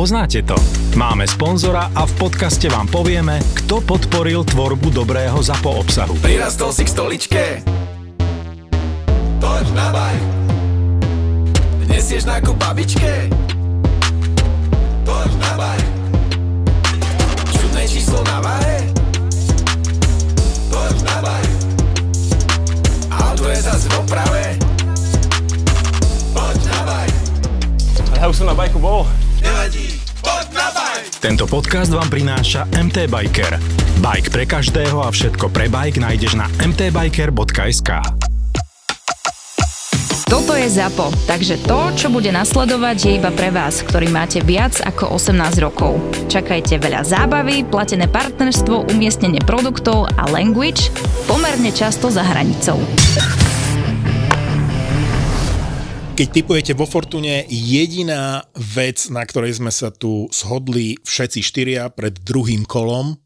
poznáte to. Máme sponzora a v podcaste vám povieme, kto podporil tvorbu dobrého zapo obsahu. Prirastol si k stoličke? Poď na bajk. Nesieš nákup babičke? Poď na bajk. Čudné číslo na váhe? Poď na bajk. Auto je zase v oprave? Poď na bajk. Ja už som na bajku bol. Nevadí. Tento podcast vám prináša MT Biker. Bike pre každého a všetko pre bike nájdeš na mtbiker.sk. Toto je ZAPO, takže to, čo bude nasledovať, je iba pre vás, ktorý máte viac ako 18 rokov. Čakajte veľa zábavy, platené partnerstvo, umiestnenie produktov a language pomerne často za hranicou. Keď typujete vo Fortune, jediná vec, na ktorej sme sa tu shodli všetci štyria pred druhým kolom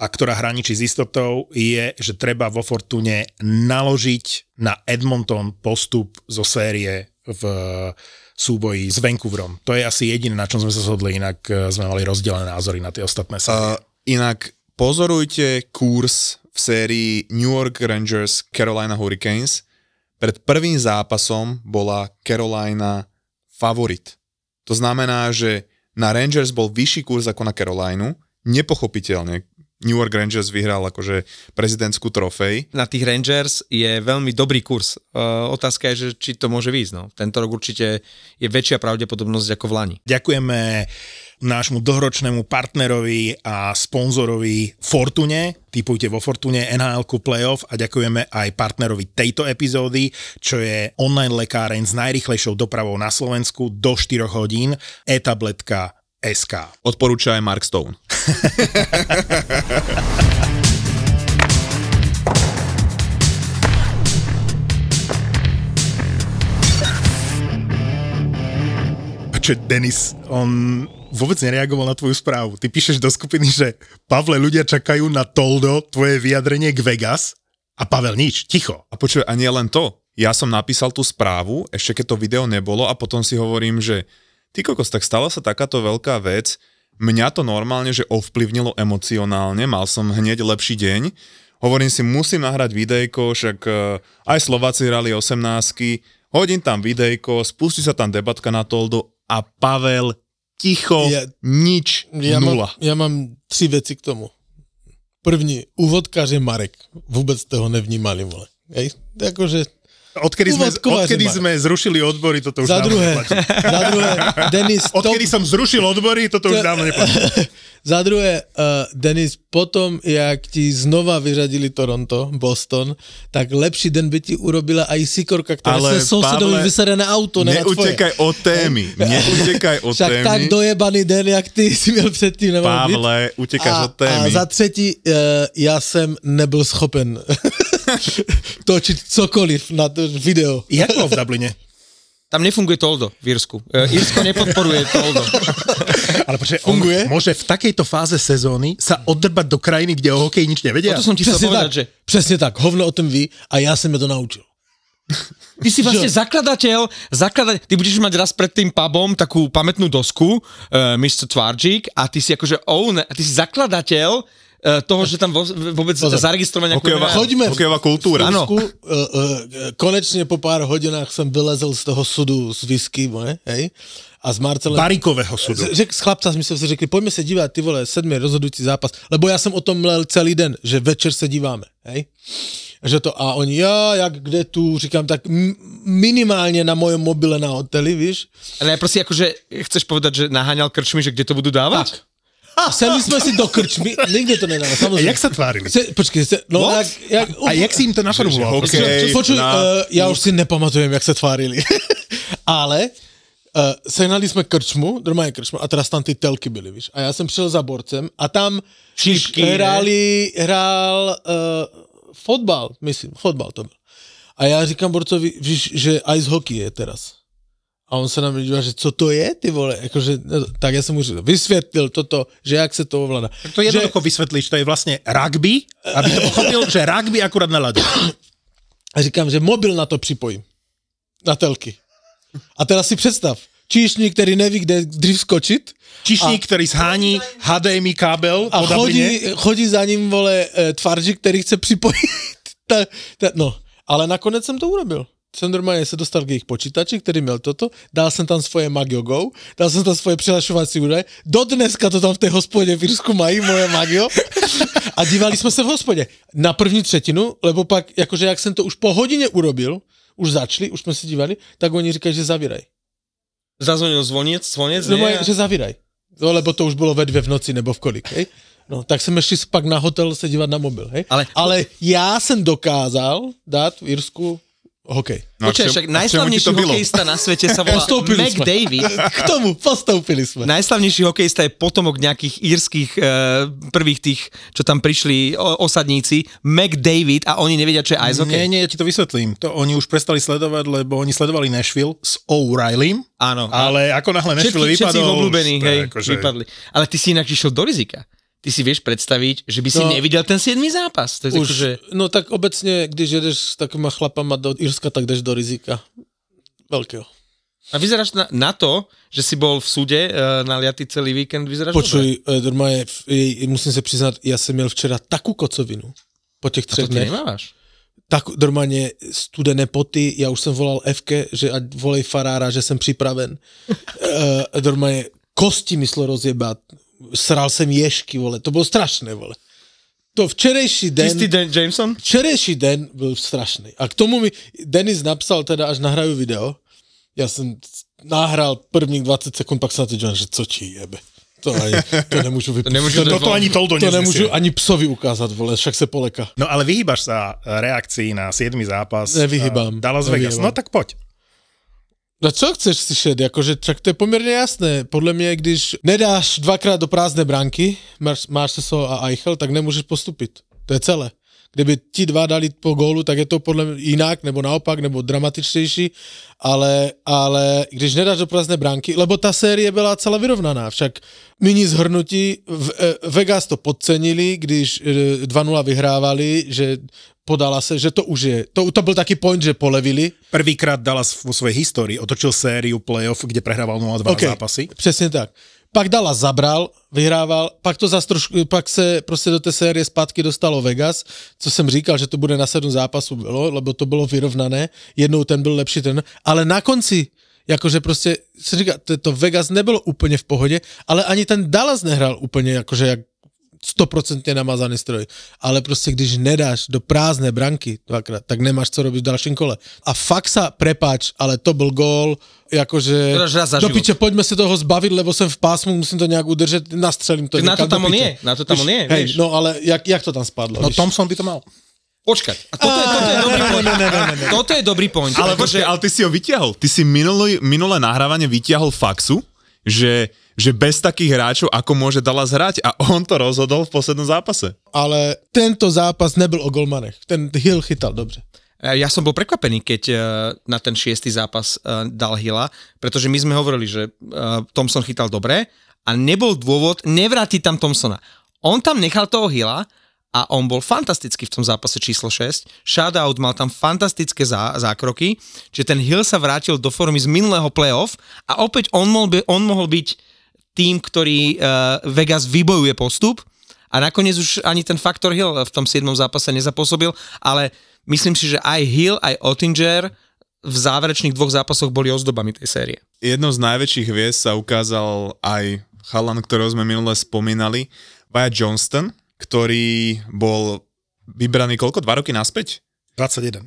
a ktorá hraničí s istotou, je, že treba vo Fortune naložiť na Edmonton postup zo série v súboji s Vancouverom. To je asi jediné, na čom sme sa zhodli, inak e, sme mali rozdelené názory na tie ostatné série. Uh, inak pozorujte kurz v sérii New York Rangers Carolina Hurricanes, pred prvým zápasom bola Carolina favorit. To znamená, že na Rangers bol vyšší kurz ako na Carolinu, nepochopiteľne. New York Rangers vyhral akože prezidentskú trofej. Na tých Rangers je veľmi dobrý kurz. E, otázka je, že či to môže výjsť. No. Tento rok určite je väčšia pravdepodobnosť ako v Lani. Ďakujeme nášmu dlhoročnému partnerovi a sponzorovi Fortune. Typujte vo Fortune nhl Playoff a ďakujeme aj partnerovi tejto epizódy, čo je online lekáreň s najrychlejšou dopravou na Slovensku do 4 hodín, etabletka SK. Odporúča aj Mark Stone. Denis, on vôbec nereagoval na tvoju správu. Ty píšeš do skupiny, že Pavle, ľudia čakajú na Toldo, tvoje vyjadrenie k Vegas a Pavel nič, ticho. A počuj, a nie len to. Ja som napísal tú správu, ešte keď to video nebolo a potom si hovorím, že ty kokos, tak stala sa takáto veľká vec, mňa to normálne, že ovplyvnilo emocionálne, mal som hneď lepší deň, hovorím si, musím nahrať videjko, však e, aj Slováci hrali 18 hodím tam videjko, spustí sa tam debatka na Toldo a Pavel ticho, ja, nič, ja nula. Mám, ja mám tri veci k tomu. První, úvodka, že Marek. Vôbec toho nevnímali, vole. Hej? Akože Odkedy, sme, odkedy sme zrušili odbory, toto už za druhé, neplatí. Za druhé, Denis... Odkedy top... som zrušil odbory, toto už dávno neplatí. za druhé, uh, Denis, potom, jak ti znova vyřadili Toronto, Boston, tak lepší den by ti urobila aj sikorka, ktorá Ale, sa sousedovi vyserené auto, ne Neutekaj od témy, neutekaj od témy. tak dojebaný den, jak ty si měl předtím. Pavle, utekáš od témy. A za třetí, uh, já jsem nebyl schopen točiť cokoliv na video. Jak bolo v Dubline? Tam nefunguje toldo v Írsku. E, Írsko nepodporuje toldo. Ale počkaj, funguje? môže v takejto fáze sezóny sa oddrbať do krajiny, kde o hokeji nič nevedia? to som ti chcel povedať, tak, že... Presne tak, hovno o tom vy a ja som ja to naučil. Ty si vlastne zakladateľ, zakladateľ, ty budeš mať raz pred tým pubom takú pamätnú dosku, uh, e, Mr. Tvarčík, a ty si akože own, a ty si zakladateľ Eh, toho, že tam vôbec Pozor. zaregistrovať nejakú... Hokejová, Choďme hokejová kultúra. Ano. Uh, uh, konečne po pár hodinách som vylezel z toho sudu z whisky, moje, hej? A z Marcelem... Barikového sudu. Z, z chlapca sme si řekli, poďme sa dívať, ty vole, sedmi rozhodujúci zápas. Lebo ja som o tom mlel celý den, že večer sa díváme, hej? Že to, a oni, ja, jak kde tu, říkám, tak minimálne na mojom mobile na hoteli, víš? Ale ja prosím, akože chceš povedať, že naháňal krčmi, že kde to budú dávať? Tak. Seli sme si do krčmy, nikde to nedáva, samozrejme. A jak sa tvárili? Se, počkej, se, no, jak, jak, uh, a jak si im to naformuloval? Okay, počuj, na... uh, ja už si nepamatujem, jak sa tvárili. Ale uh, sehnali sme krčmu, normálne krčmu, a teraz tam ty telky byly, víš. A ja som prišiel za borcem a tam hrali, ne? hrál uh, eh, fotbal, myslím, fotbal to byl. A já říkám borcovi, víš, že ice hockey je teraz a on sa na mňa díva, že co to je, ty vole, akože, no, tak ja som už vysvetlil toto, že jak sa to ovláda. Tak to jednoducho že... vysvetlíš, to je vlastne rugby, aby to pochopil, že rugby akurát na ľadu. A říkám, že mobil na to připojím. Na telky. A teraz si predstav, číšník, ktorý neví, kde driv skočiť. Číšník, ktorý zhání HDMI kábel a chodí, chodí za ním, vole, eh, tvarži, ktorý chce připojit. ta, ta, no, ale nakonec som to urobil som normálne sa dostal k ich počítači, ktorý mal toto, dal som tam svoje Magio Go, dal som tam svoje přihlašovací údaje, Do dneska to tam v tej hospode v Irsku mají moje Magio a dívali sme sa v hospode na první třetinu, lebo pak, akože jak som to už po hodine urobil, už začali, už sme se dívali, tak oni říkajú, že zavíraj. Zazvonil zvoniec, zvoniec? No, nie? že zavíraj. No, lebo to už bolo ve dve v noci, nebo v kolik, hej? No, tak jsem ještě pak na hotel se dívat na mobil, hej? Ale, ale já jsem dokázal dát v Irsku hokej. No Počkaj, však najslavnejší hokejista na svete sa volá Mac sme. David. K tomu postoupili sme. Najslavnejší hokejista je potomok nejakých írskych e, prvých tých, čo tam prišli o, osadníci, Mac David a oni nevedia, čo je ice hockey. Nie, nie, ja ti to vysvetlím. To oni už prestali sledovať, lebo oni sledovali Nashville s O'Reillym. Áno. Ale ako náhle Nashville všetci, vypadol... Všetci obľúbení, hej, akože... vypadli. Ale ty si inak išiel do rizika ty si vieš predstaviť, že by si no, nevidel ten 7. zápas. To je už, že... Akože- no tak obecne, když jedeš s takýma chlapama do Irska, tak jdeš do rizika. Veľkého. A vyzeráš na, na to, že si bol v súde e, eh, naliatý celý víkend, vyzeráš Počuj, dobré. normálne, eh, musím se přiznat, já jsem měl včera takú kocovinu po těch třech dnech. nemáš? Tak normálne studené poty, ja už som volal FK, že ať volej farára, že som pripraven. e, eh, normálne kosti mi rozjebať sral sem ješky, vole, to bolo strašné, vole. To včerejší den... Čistý den Jameson? Včerejší den byl strašný. A k tomu mi Denis napsal teda, až nahraju video, ja som nahral prvních 20 sekund, pak sa na to že co ti jebe. To, ani, to nemôžu vypúšť. To nemôžu, to, to ani touto To nemôžu ani psovi ukázať, vole, však sa poleka. No ale vyhýbaš sa reakcii na 7. zápas. Nevyhýbam. Dallas Vegas. Nevyhýbam. No tak poď. No čo chceš slyšet? Jakože čak to je poměrně jasné. Podle mě, když nedáš dvakrát do prázdné branky, máš, máš se a Eichel, tak nemůžeš postupit. To je celé. Kdyby ti dva dali po gólu, tak je to podle mě jinak, nebo naopak, nebo dramatičtější, ale, ale když nedáš do prázdné branky, lebo ta série byla celá vyrovnaná, však nyní zhrnutí, v, eh, Vegas to podcenili, když eh, 2-0 vyhrávali, že Podala se, že to už je, to, to bol taký point, že polevili. Prvýkrát Dallas vo svojej histórii otočil sériu playoff, kde prehrával 0-2 okay, zápasy. Presne tak. Pak Dallas zabral, vyhrával, pak to zas trošku, pak se proste do té série zpátky dostalo Vegas, co jsem říkal, že to bude na 7 zápasů, bylo, lebo to bylo vyrovnané, jednou ten byl lepší ten, ale na konci jakože proste, si říká, to Vegas nebylo úplne v pohode, ale ani ten Dallas nehral úplne akože jak 100% namazaný stroj. Ale prostě když nedáš do prázdné branky dvakrát, tak nemáš co robiť v dalším kole. A fakt sa, prepáč, ale to byl gól, jakože... Do piče, poďme se toho zbavit, lebo jsem v pásmu, musím to nějak udržet, nastřelím to. Tak na to tam on je, na to tam on je, hej, No ale jak, jak to tam spadlo? No Tomson by to mal. Počkať, toto, je, dobrý point. je dobrý point. Ale akože- počkaj, ale ty si ho vyťahol. Ty si minulé nahrávanie vyťahol faxu, že že bez takých hráčov, ako môže Dallas hrať a on to rozhodol v poslednom zápase. Ale tento zápas nebol o golmanech. Ten Hill chytal dobre. E, ja som bol prekvapený, keď e, na ten šiestý zápas e, dal Hilla, pretože my sme hovorili, že Thompson chytal dobre a nebol dôvod nevrátiť tam Thompsona. On tam nechal toho Hilla a on bol fantastický v tom zápase číslo 6. Shoutout mal tam fantastické zá, zákroky, že ten Hill sa vrátil do formy z minulého playoff a opäť on mohol, by, on mohol byť tým, ktorý e, Vegas vybojuje postup a nakoniec už ani ten faktor Hill v tom 7. zápase nezapôsobil, ale myslím si, že aj Hill, aj Ottinger v záverečných dvoch zápasoch boli ozdobami tej série. Jednou z najväčších hviezd sa ukázal aj chalan, ktorého sme minule spomínali, Vaja Johnston, ktorý bol vybraný koľko? Dva roky naspäť? 21.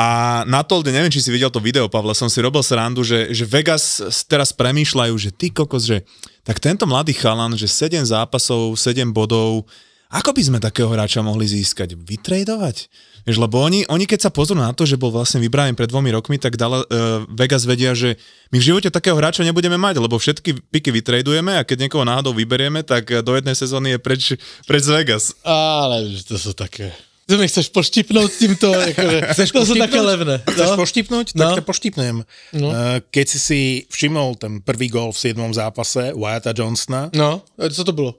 A na to, neviem, či si videl to video, Pavla, som si robil srandu, že, že Vegas teraz premýšľajú, že ty kokos, že tak tento mladý chalan, že 7 zápasov, 7 bodov, ako by sme takého hráča mohli získať? Vytredovať? Vieš, lebo oni, oni keď sa pozrú na to, že bol vlastne vybraný pred dvomi rokmi, tak dala, uh, Vegas vedia, že my v živote takého hráča nebudeme mať, lebo všetky piky vytradujeme a keď niekoho náhodou vyberieme, tak do jednej sezóny je preč, preč z Vegas. Ale to sú také že mi chceš poštipnúť týmto? Akože, chceš to sú také levné. No? Chceš poštipnúť? No? Tak no. to poštipnem. No. Eh, keď si si všimol ten prvý gol v 7. zápase Wyatta Johnsona. No, eh, co to bolo?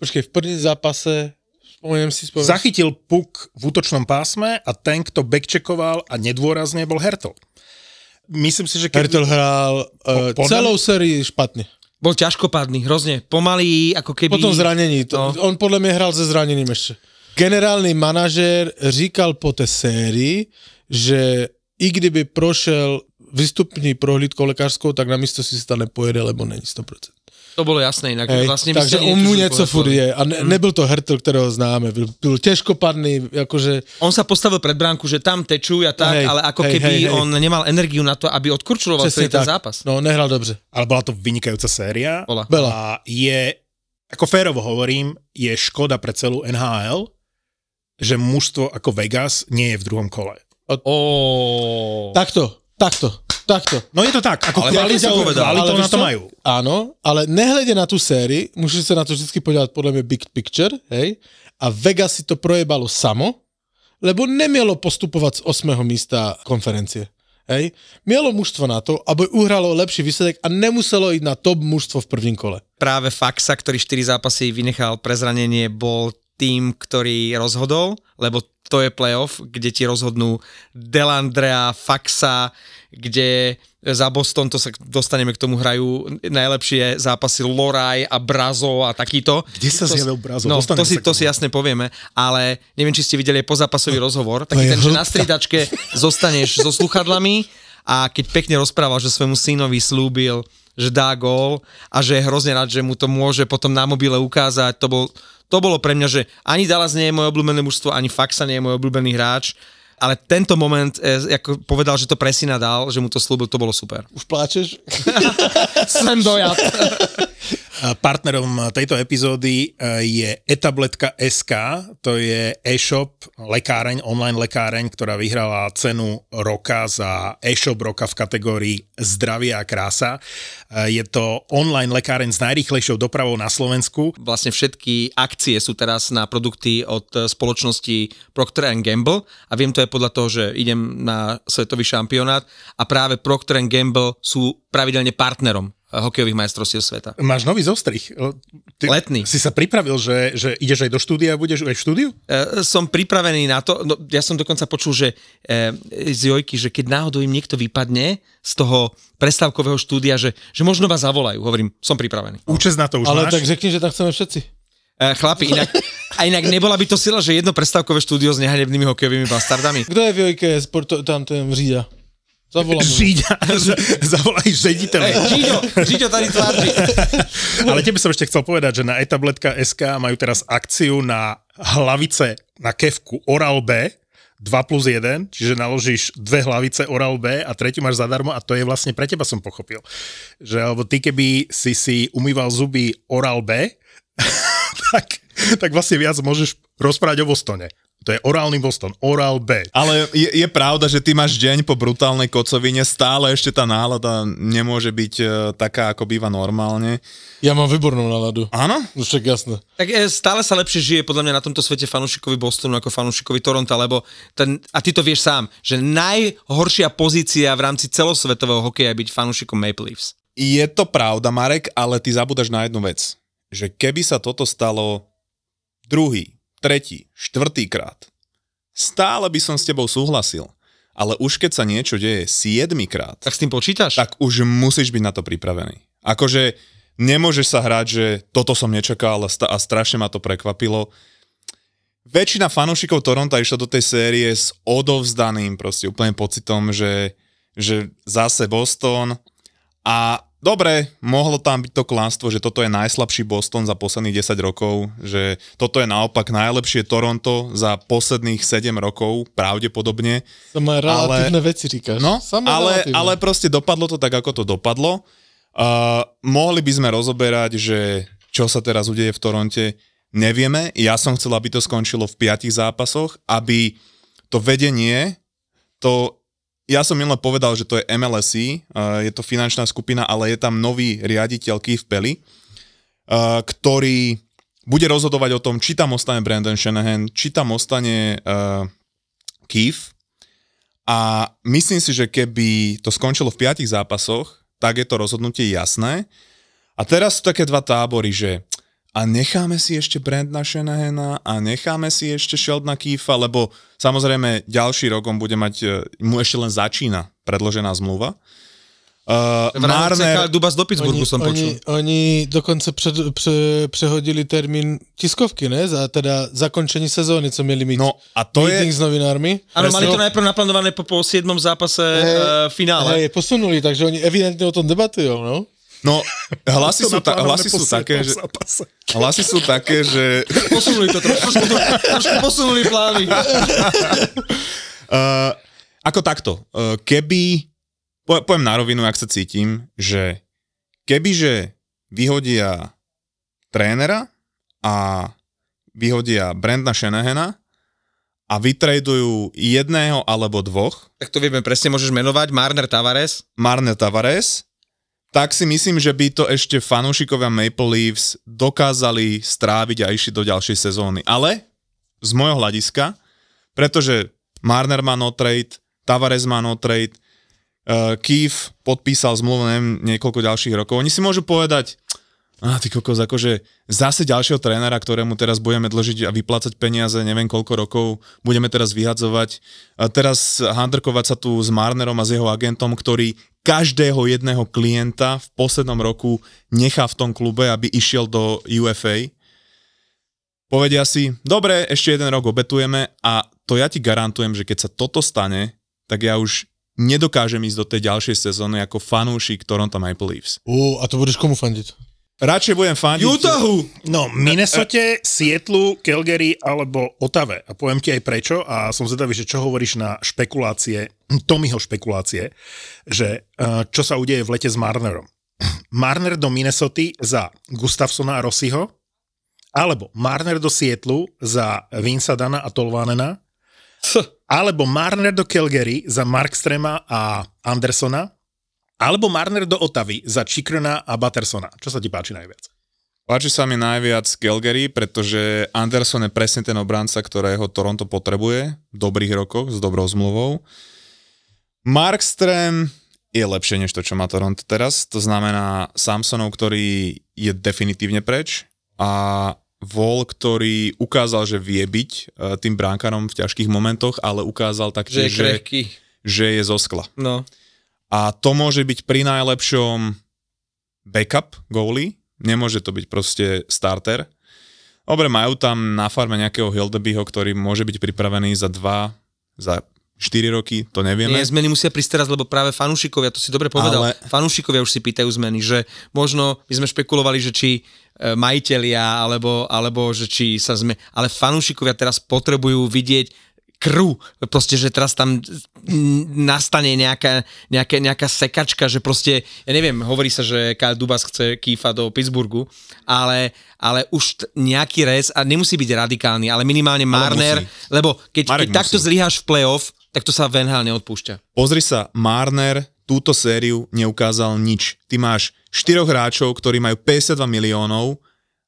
Počkej, v prvom zápase spomeniem si, spomeniem. Zachytil puk v útočnom pásme a ten, kto backcheckoval a nedôrazne bol Hertel. Myslím si, že... Keď... Hertel hral uh, po, celou sérii špatne. Bol ťažkopádny, hrozne. Pomalý, ako keby... Po tom zranení. To, no. On podľa mňa hral ze zranením ešte generálny manažér říkal po té sérii, že i kdyby prošel vystupní prohlídkou lékařskou, tak na místo si tam nepojede, lebo není 100%. To bolo jasné inak. Hej, vlastne takže u mu niečo furt je. A ne, hmm. nebyl to hrtl, ktorého známe. Byl, byl težkopadný, akože... On sa postavil pred bránku, že tam tečú a tak, hej, ale ako hej, keby hej, hej. on nemal energiu na to, aby odkurčuloval celý ten zápas. No, nehral dobře. Ale bola to vynikajúca séria. Bola. A je, ako férovo hovorím, je škoda pre celú NHL, že mužstvo ako Vegas nie je v druhom kole. Oh. Takto, takto, takto. No je to tak, ako ale kvalita na to majú. Áno, ale nehľadne na tú sérii, musíš sa na to vždy podívať podľa mňa big picture, hej, a Vegas si to projebalo samo, lebo nemielo postupovať z 8. místa konferencie. Hej? Mielo mužstvo na to, aby uhralo lepší výsledek a nemuselo ísť na top mužstvo v prvním kole. Práve Faxa, ktorý 4 zápasy vynechal pre zranenie, bol tým, ktorý rozhodol, lebo to je playoff, kde ti rozhodnú Delandrea, Faxa, kde za Boston, to sa dostaneme k tomu, hrajú najlepšie zápasy Loraj a Brazo a takýto. Kde sa zjavil Brazo? No, to si, to si jasne povieme, ale neviem, či ste videli po pozápasový no, rozhovor, taký ten, že na striedačke zostaneš so sluchadlami a keď pekne rozprával, že svojmu synovi slúbil, že dá gól a že je hrozne rád, že mu to môže potom na mobile ukázať. To, bol, to bolo pre mňa, že ani Dallas nie je moje obľúbené mužstvo, ani Faxa nie je môj obľúbený hráč, ale tento moment, e, ako povedal, že to presina dal, že mu to slúbil, to bolo super. Už pláčeš? Sem dojat. Partnerom tejto epizódy eh, je etabletka SK, to je e-shop, lekáreň, online lekáreň, ktorá vyhrala cenu roka za e-shop roka v kategórii zdravie a krása. Eh, je to online lekáreň s najrýchlejšou dopravou na Slovensku. Vlastne všetky akcie sú teraz na produkty od eh, spoločnosti Procter Gamble a viem to aj podľa toho, že idem na svetový šampionát a práve Procter Gamble sú pravidelne partnerom Eh, hokejových majstrovstiev sveta. Máš nový zostrich. Ty Letný. Si sa pripravil, že, že ideš aj do štúdia a budeš aj v štúdiu? E, som pripravený na to. No, ja som dokonca počul, že e, z Jojky, že keď náhodou im niekto vypadne z toho prestávkového štúdia, že, že možno vás zavolajú. Hovorím, som pripravený. Účest na to už Ale máš? tak řekni, že tak chceme všetci. E, chlapi, inak, a inak nebola by to sila, že jedno prestávkové štúdio s nehanebnými hokejovými bastardami. Kto je v Jojke sport, tam ten vřída. Zavolám Žiďa, zavolaj ředitele. Hey, Žiďo, Žiďo tady tvárži. Ale tebe som ešte chcel povedať, že na etabletka SK majú teraz akciu na hlavice na kevku Oral B, 2 plus 1, čiže naložíš dve hlavice Oral B a tretiu máš zadarmo a to je vlastne pre teba som pochopil. Že alebo ty keby si si umýval zuby Oral B, tak, tak vlastne viac môžeš rozprávať o Bostone. To je orálny Boston, orál B. Ale je, je pravda, že ty máš deň po brutálnej kocovine, stále ešte tá nálada nemôže byť e, taká, ako býva normálne. Ja mám výbornú náladu. Áno? No, však tak jasné. Tak e, stále sa lepšie žije podľa mňa na tomto svete fanúšikovi Bostonu ako fanúšikovi Toronto, lebo ten, a ty to vieš sám, že najhoršia pozícia v rámci celosvetového hokeja je byť fanúšikom Maple Leafs. Je to pravda, Marek, ale ty zabudaš na jednu vec, že keby sa toto stalo druhý, tretí, krát. Stále by som s tebou súhlasil, ale už keď sa niečo deje siedmikrát... Tak s tým počítaš? Tak už musíš byť na to pripravený. Akože nemôžeš sa hrať, že toto som nečakal a strašne ma to prekvapilo. Väčšina fanúšikov Toronta išla do tej série s odovzdaným proste úplne pocitom, že, že zase Boston a dobre, mohlo tam byť to klánstvo, že toto je najslabší Boston za posledných 10 rokov, že toto je naopak najlepšie Toronto za posledných 7 rokov, pravdepodobne. Samé relatívne ale, veci říkaš. No, Samé ale, ale proste dopadlo to tak, ako to dopadlo. Uh, mohli by sme rozoberať, že čo sa teraz udeje v Toronte, nevieme. Ja som chcel, aby to skončilo v piatich zápasoch, aby to vedenie, to ja som minule povedal, že to je MLSI, eh, je to finančná skupina, ale je tam nový riaditeľ Keith Pelly, eh, ktorý bude rozhodovať o tom, či tam ostane Brandon Shanahan, či tam ostane eh, Keith. A myslím si, že keby to skončilo v piatich zápasoch, tak je to rozhodnutie jasné. A teraz sú také dva tábory, že a necháme si ešte na Shanahana a necháme si ešte Sheldna Keefa, lebo samozrejme ďalší rok on bude mať, e, mu ešte len začína predložená zmluva. Uh, Marner... Dubas do Pittsburghu oni, som počul. Oni, oni dokonce před, pře, přehodili termín tiskovky, ne? Za teda zakončení sezóny, co měli mít. No a to je... s novinármi. Ano, mali to najprv naplánované po, po 7. zápase hey, uh, e, finále. Hey, posunuli, takže oni evidentne o tom debatujú, no? No, hlasy sú, ta, hlasy sú také, že... Hlasy sú také, že... Posunuli to trošku, trošku posunuli plány. Uh, ako takto, uh, keby, po, poviem na rovinu, ak sa cítim, že keby, že vyhodia trénera a vyhodia Brandna Shanahana a vytradujú jedného alebo dvoch. Tak to vieme presne, môžeš menovať Marner Tavares. Marner Tavares tak si myslím, že by to ešte fanúšikovia Maple Leafs dokázali stráviť a išli do ďalšej sezóny. Ale z môjho hľadiska, pretože Marner má no trade, Tavares má no trade, uh, Keefe podpísal zmluvu neviem, niekoľko ďalších rokov. Oni si môžu povedať, a ty kokos, akože zase ďalšieho trénera, ktorému teraz budeme dlžiť a vyplácať peniaze neviem koľko rokov, budeme teraz vyhadzovať. A teraz handrkovať sa tu s Marnerom a s jeho agentom, ktorý každého jedného klienta v poslednom roku nechá v tom klube, aby išiel do UFA. Povedia si, dobre, ešte jeden rok obetujeme a to ja ti garantujem, že keď sa toto stane, tak ja už nedokážem ísť do tej ďalšej sezóny ako fanúšik Toronto Maple Leafs. Uh, a to budeš komu fandiť? Radšej budem fandiť. Utahu! No, Minnesota, Sietlu, Calgary alebo Otave. A poviem ti aj prečo a som zvedavý, že čo hovoríš na špekulácie, Tommyho špekulácie, že e, čo sa udeje v lete s Marnerom. Marner do Minnesoty za Gustafsona a Rossiho, alebo Marner do Sietlu za Vinsa Dana a Tolvanena, hm. alebo Marner do Calgary za Markstrema a Andersona, alebo Marner do Otavy za Čikrna a Battersona. Čo sa ti páči najviac? Páči sa mi najviac Calgary, pretože Anderson je presne ten obranca, ktorého Toronto potrebuje v dobrých rokoch, s dobrou zmluvou. Markström je lepšie než to, čo má Toronto teraz. To znamená Samsonov, ktorý je definitívne preč a Vol, ktorý ukázal, že vie byť e, tým bránkarom v ťažkých momentoch, ale ukázal taktiež, že, je že, že je zo skla. No. A to môže byť pri najlepšom backup goalie, nemôže to byť proste starter. Dobre, majú tam na farme nejakého Hildebyho, ktorý môže byť pripravený za 2, za 4 roky, to nevieme. Nie, zmeny musia prísť teraz, lebo práve fanúšikovia, to si dobre povedal, Ale... fanúšikovia už si pýtajú zmeny, že možno my sme špekulovali, že či e, majitelia, alebo, alebo že či sa zmeny... Ale fanúšikovia teraz potrebujú vidieť krv, proste, že teraz tam nastane nejaká, nejaká, nejaká sekačka, že proste, ja neviem, hovorí sa, že Karl Dubas chce kýfa do Pittsburghu, ale, ale už t- nejaký rez, a nemusí byť radikálny, ale minimálne Marner, ale lebo keď, keď takto zlyháš v playoff, tak to sa v neodpúšťa. Pozri sa, Marner túto sériu neukázal nič. Ty máš štyroch hráčov, ktorí majú 52 miliónov,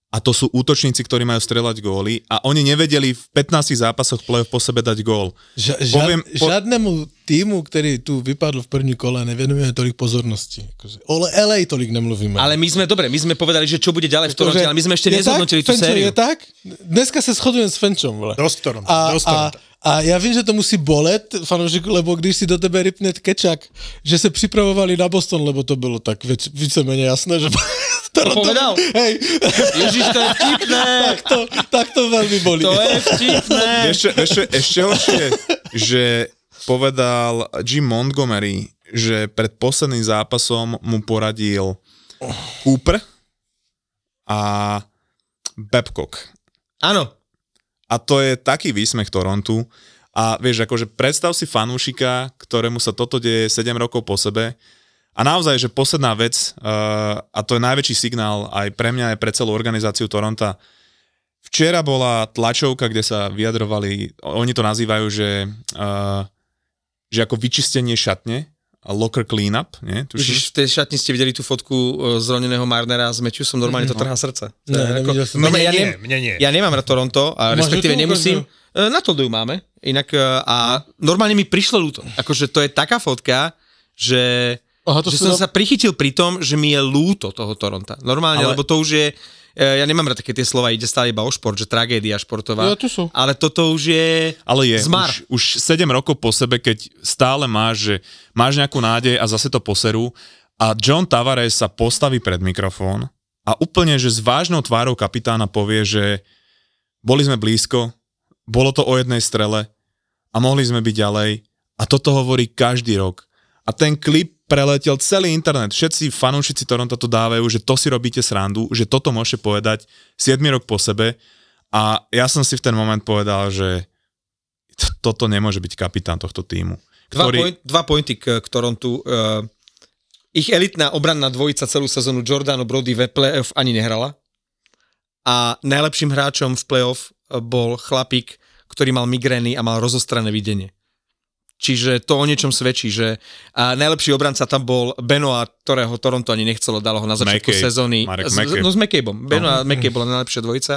a to sú útočníci, ktorí majú strelať góly a oni nevedeli v 15 zápasoch play po sebe dať gól. Ža- ža- Poviem, po... Žiadnemu týmu, ktorý tu vypadl v první kole, nevenujeme tolik pozornosti. Ale akože, o LA tolik nemluvíme. Ale my sme, dobre, my sme povedali, že čo bude ďalej v Toronte, akože, ale my sme ešte nezhodnotili tú sériu. Je tak? Dneska sa shodujem s Fenčom. Vole. A, dostorom. A, a já vím, že to musí bolet, fanoušiku, lebo když si do tebe rypne kečak, že se připravovali na Boston, lebo to bylo tak víceméně jasné, že... To povedal? Hej. Ježiš, to je vtipné. tak, to, tak to veľmi boli. To je vtipné. Ešte, ešte, ešte horšie, že povedal Jim Montgomery, že pred posledným zápasom mu poradil Cooper a Babcock. Áno. A to je taký výsmech Torontu. A vieš, akože predstav si fanúšika, ktorému sa toto deje 7 rokov po sebe. A naozaj, že posledná vec, uh, a to je najväčší signál aj pre mňa, aj pre celú organizáciu Toronta. Včera bola tlačovka, kde sa vyjadrovali, oni to nazývajú, že, uh, že ako vyčistenie šatne, Locker Cleanup, nie? Tuším. v tej šatni ste videli tú fotku e, zraneného Marnera s Matthewsom, normálne mm-hmm. to no. trhá srdce. Ne, ne, ako, som... mne, no, ja, nie, mne nie. ja nemám na Toronto, a Máš respektíve nemusím. E, na to ju máme, inak e, a no. normálne mi prišlo ľúto. Akože to je taká fotka, že, Aha, to že som na... sa prichytil pri tom, že mi je lúto toho Toronta. Normálne, Ale... lebo to už je Eh, ja nemám rád také tie slova, ide stále iba o šport, že tragédia športová. Ja, to sú. Ale toto už je Ale je, zmar. Už, už 7 rokov po sebe, keď stále máš, že máš nejakú nádej a zase to poserú a John Tavares sa postaví pred mikrofón a úplne, že s vážnou tvárou kapitána povie, že boli sme blízko, bolo to o jednej strele a mohli sme byť ďalej a toto hovorí každý rok a ten klip preletel celý internet. Všetci fanúšici Toronto to dávajú, že to si robíte srandu, že toto môžete povedať 7 rok po sebe. A ja som si v ten moment povedal, že toto nemôže byť kapitán tohto týmu. Ktorý... Dva, point, dva pointy k, k Torontu. Uh, ich elitná obranná dvojica celú sezónu Jordano Brody ve playoff ani nehrala. A najlepším hráčom v playoff bol chlapík, ktorý mal migrény a mal rozostrané videnie. Čiže to o niečom svedčí, že a najlepší obranca tam bol Benoa, ktorého Toronto ani nechcelo, dalo ho na začiatku McCabe, sezóny. Marek s, No s McCabeom. No. Beno a McCabe bola najlepšia dvojica,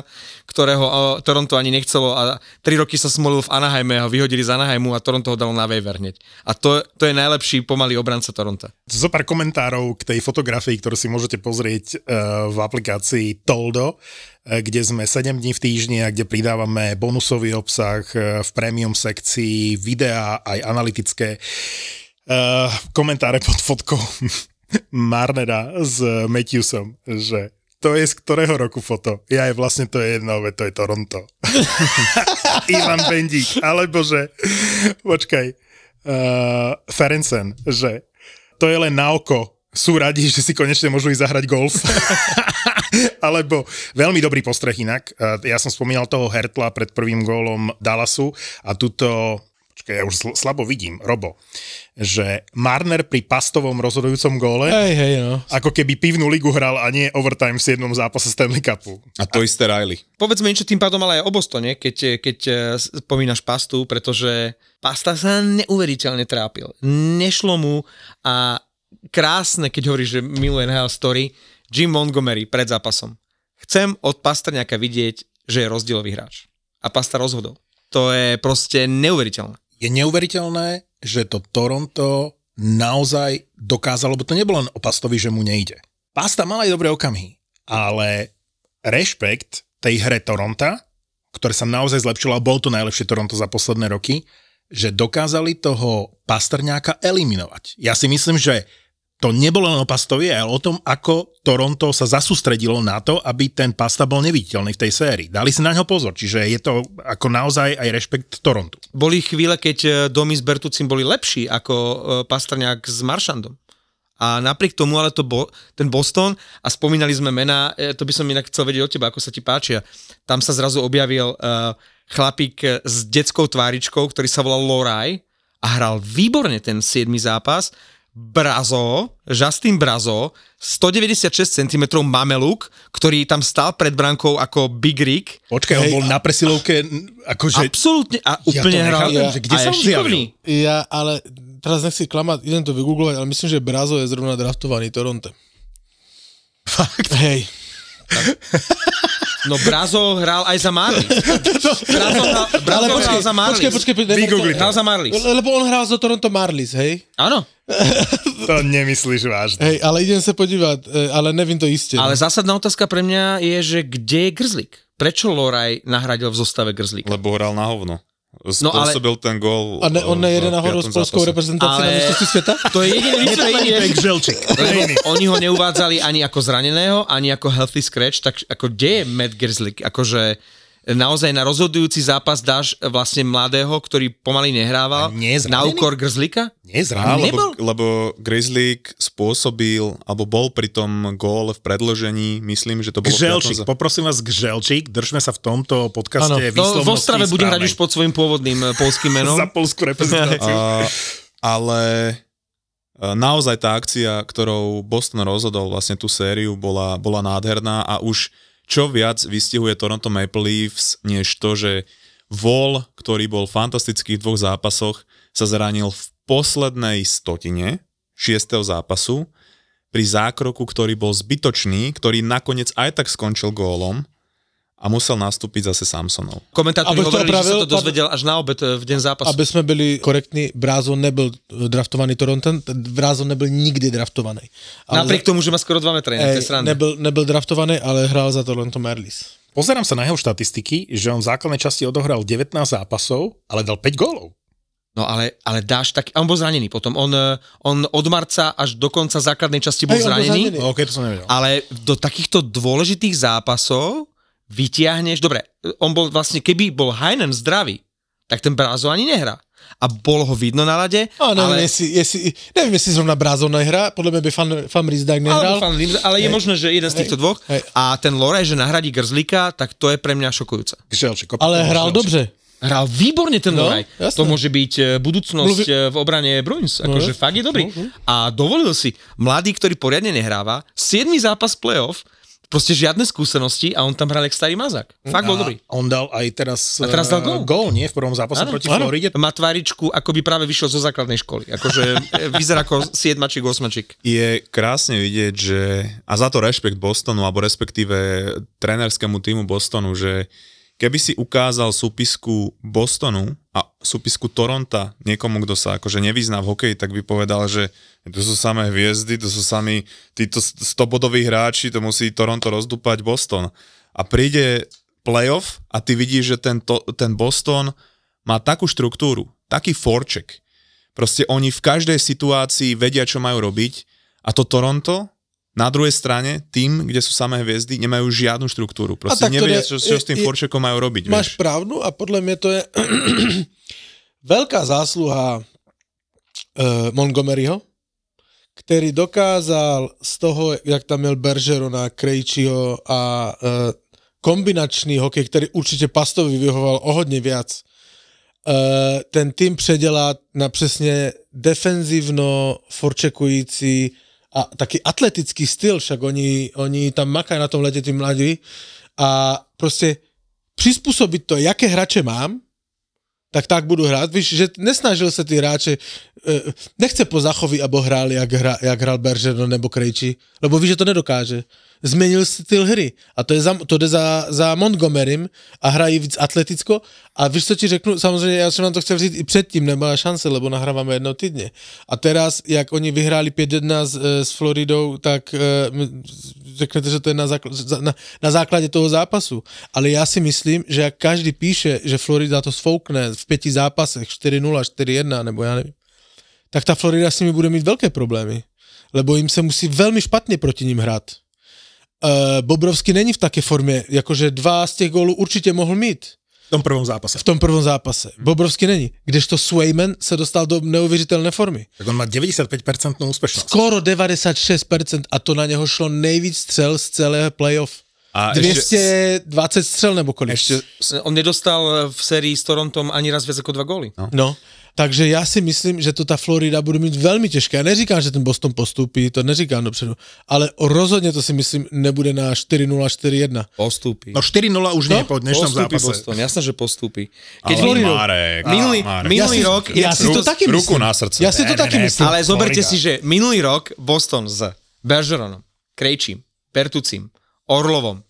ktorého o, Toronto ani nechcelo a tri roky sa smolil v Anaheime a ho vyhodili z Anaheimu a Toronto ho dalo na waiver hneď. A to, to je najlepší pomalý obranca Toronto. Zo pár komentárov k tej fotografii, ktorú si môžete pozrieť uh, v aplikácii Toldo. E, kde sme 7 dní v týždni a kde pridávame bonusový obsah e, v premium sekcii, videá aj analytické e, komentáre pod fotkou Marnera s Matthewsom, že to je z ktorého roku foto? Ja je vlastne to je jedno, veď to je Toronto. Ivan Bendík, alebo že, počkaj, uh, Ferencen, že to je len na oko. Sú radi, že si konečne môžu ísť zahrať golf. Alebo veľmi dobrý postreh inak. E, ja som spomínal toho Hertla pred prvým gólom Dallasu a tuto počkaj, ja už slabo vidím, Robo, že Marner pri pastovom rozhodujúcom góle, hey, hey, no. ako keby pivnú ligu hral a nie overtime v 7. zápase Stanley Cupu. A to a... isté Riley. Povedzme niečo tým pádom ale aj o Bostone, keď, keď e, spomínaš pastu, pretože pasta sa neuveriteľne trápil. Nešlo mu a krásne, keď hovoríš, že miluje NHL story, Jim Montgomery pred zápasom. Chcem od Pastrňaka vidieť, že je rozdielový hráč. A Pasta rozhodol. To je proste neuveriteľné. Je neuveriteľné, že to Toronto naozaj dokázalo, lebo to nebolo len o Pastovi, že mu nejde. Pasta mala aj dobré okamhy, ale rešpekt tej hre Toronta, ktoré sa naozaj zlepšilo a bol to najlepšie Toronto za posledné roky, že dokázali toho Pastrňáka eliminovať. Ja si myslím, že to nebolo len o Pastovi, ale o tom, ako Toronto sa zasústredilo na to, aby ten Pasta bol neviditeľný v tej sérii. Dali si na ňo pozor, čiže je to ako naozaj aj rešpekt Torontu. Boli chvíle, keď e, domy s Bertucim boli lepší ako e, Pastrňák s Maršandom. A napriek tomu ale to bo, ten Boston, a spomínali sme mená, e, to by som inak chcel vedieť od teba, ako sa ti páčia. Tam sa zrazu objavil uh, chlapík s detskou tváričkou, ktorý sa volal Loraj a hral výborne ten 7. zápas Brazo, Justin Brazo, 196 cm mameluk, ktorý tam stál pred brankou ako Big Rick. Počkaj, Hej, on bol a, na presilovke, akože... Absolútne a úplne ja hral, ja, kde sa šikovný? Ja, ale teraz nechci klamať, idem to vygooglovať, ale myslím, že Brazo je zrovna draftovaný Toronto. Fakt? Hej. No Brazo hral aj za Marley. No, no, no. Brazo hral, Brazo počkej, hral za Marley. Počkej, počkej, počkej. Vygoogli Hral za Marley. Lebo on hral za Toronto Marlies, hej? Áno. To nemyslíš vážne. Hej, ale idem sa podívať, e, ale nevím to isté. Ale zásadná otázka pre mňa je, že kde je Grzlik? Prečo Loraj nahradil v zostave Grzlika? Lebo hral na hovno. Spôsobil no, ale... ten gól. A ne, on nejede na nahoru s polskou reprezentáciou ale... na mistrovství sveta? To je jediný vysvetlenie. to je oni ho neuvádzali ani ako zraneného, ani ako healthy scratch, tak ako kde je Matt Gerslick? Akože naozaj na rozhodujúci zápas dáš vlastne mladého, ktorý pomaly nehrával na úkor Grzlika? Nezranil, lebo, lebo Grizzlik spôsobil, alebo bol pri tom gól v predložení, myslím, že to bolo... Gželčík, za... poprosím vás, Gželčík, držme sa v tomto podcaste ano, to v Ostrave bude hrať už pod svojim pôvodným eh, polským menom. Za polskú reprezentáciu. Uh, ale eh, naozaj tá akcia, ktorou Boston rozhodol vlastne tú sériu, bola, bola nádherná a už čo viac vystihuje Toronto Maple Leafs, než to, že Vol, ktorý bol fantastický v dvoch zápasoch, sa zranil v poslednej stotine 6. zápasu pri zákroku, ktorý bol zbytočný, ktorý nakoniec aj tak skončil gólom a musel nastúpiť zase Samsonov. Komentátori aby hovorili, opravil, že sa to dozvedel až na obed e, v deň zápasu. Aby sme byli korektní, Brázo nebyl e, draftovaný Toronto, Brázo nebyl nikdy draftovaný. Ale Napriek tomu, že má skoro 2 metre, ej, nebyl, nebyl draftovaný, ale hral za Toronto Merlis. Pozerám sa na jeho štatistiky, že on v základnej časti odohral 19 zápasov, ale dal 5 gólov. No ale, ale dáš tak... on bol zranený potom. On, e, on od marca až do konca základnej časti bol Hej, zranený. Bol zranený. Okay, to som Ale do takýchto dôležitých zápasov vytiahneš, dobre, on bol vlastne, keby bol Heinen zdravý, tak ten Brazo ani nehrá. A bol ho vidno na rade. A neviem, ale... jestli, jestli, neviem, jestli zrovna Brazo nehrá, podľa mňa by Fan, fan Rizdijk nehral. Fan Rizdijk, ale je hey. možné, že jeden z týchto dvoch. Hey. A ten Lore, že nahradí Grzlíka, tak to je pre mňa šokujúce. Gželčík, ale hral dobře. Hral výborne ten no, Loraj. To môže byť e, budúcnosť Mluvi... E, v obrane Bruins. No, akože no, fakt je dobrý. No, no. A dovolil si mladý, ktorý poriadne nehráva, 7. zápas playoff, proste žiadne skúsenosti a on tam hral jak starý mazák. Fakt bol dobrý. On dal aj teraz, a teraz dal eh, gól. gól nie? V prvom zápase proti ano. Floride. Má tváričku, ako by práve vyšiel zo základnej školy. Akože eh, vyzerá ako siedmačik, osmačik. Je krásne vidieť, že a za to rešpekt Bostonu, alebo respektíve trenerskému týmu Bostonu, že keby si ukázal súpisku Bostonu a súpisku Toronta niekomu, kto sa akože nevyzná v hokeji, tak by povedal, že to sú samé hviezdy, to sú sami títo 100-bodoví hráči, to musí Toronto rozdúpať Boston. A príde playoff a ty vidíš, že ten, to, ten Boston má takú štruktúru, taký forček. Proste oni v každej situácii vedia, čo majú robiť a to Toronto na druhej strane, tým, kde sú samé hviezdy, nemajú žiadnu štruktúru. Proste nevedia, čo, čo s tým forčekom majú robiť. Máš vieš. pravdu a podľa mňa to je veľká zásluha uh, Montgomeryho, ktorý dokázal z toho, jak tam mal Bergerona, Krejčiho a uh, kombinačný hokej, ktorý určite Pastovi vyhoval o hodne viac, uh, ten tým predelá na přesně defenzivno forčekující a taký atletický styl, však oni, oni tam makajú na tom lete, tí mladí a proste prispôsobiť to, jaké hrače mám, tak tak budú hrať. Víš, že nesnažil sa tí hráče E, nechce po Zachovi, aby hrál, jak, hra, jak hrál Bergeron nebo Krejči, lebo ví, že to nedokáže. Změnil styl hry a to, je za, to jde za, za Montgomerym a hrají víc atleticko a víš, co ti řeknu, samozřejmě já jsem vám to chcel říct i předtím, nemá šance, lebo nahráváme jedno týdně. A teraz, jak oni vyhráli 5-1 s, e, s Floridou, tak e, řeknete, že to je na, zákl, na, na základě toho zápasu. Ale já si myslím, že jak každý píše, že Florida to sfoukne v pěti zápasech 4-0, 4-1, nebo já nevím, tak tá Florida s nimi bude mít veľké problémy, lebo im sa musí veľmi špatne proti ním hrať. Uh, eh, Bobrovský není v také forme, akože dva z tých gólů určite mohol mít. V tom prvom zápase. V tom prvom zápase. Mhm. Bobrovský není. Kdežto Swayman se dostal do neuvěřitelné formy. Tak on má 95% úspešnosť. Skoro 96% a to na neho šlo nejvíc střel z celého playoff. A 220 ešte, strel nebo kolik. Ešte, on nedostal v sérii s Torontom ani raz viac ako dva góly. No. no. Takže já si myslím, že to ta Florida bude mít velmi těžké. Já neříkám, že ten Boston postupí, to neříkám dopředu, ale rozhodně to si myslím nebude na 4-0, 4-1. Postupí. No 4-0 už no? nie po dnešnom postupí zápase. Boston, jasné, že postupí. Keď ale Florida, Marek, minulý, Marek. minulý ja rok... Ja, si to taky ruku na srdce. Ja si to taky ne, myslím. Ale zoberte si, že minulý rok Boston s Bergeronom, Krejčím, Pertucím, Orlovom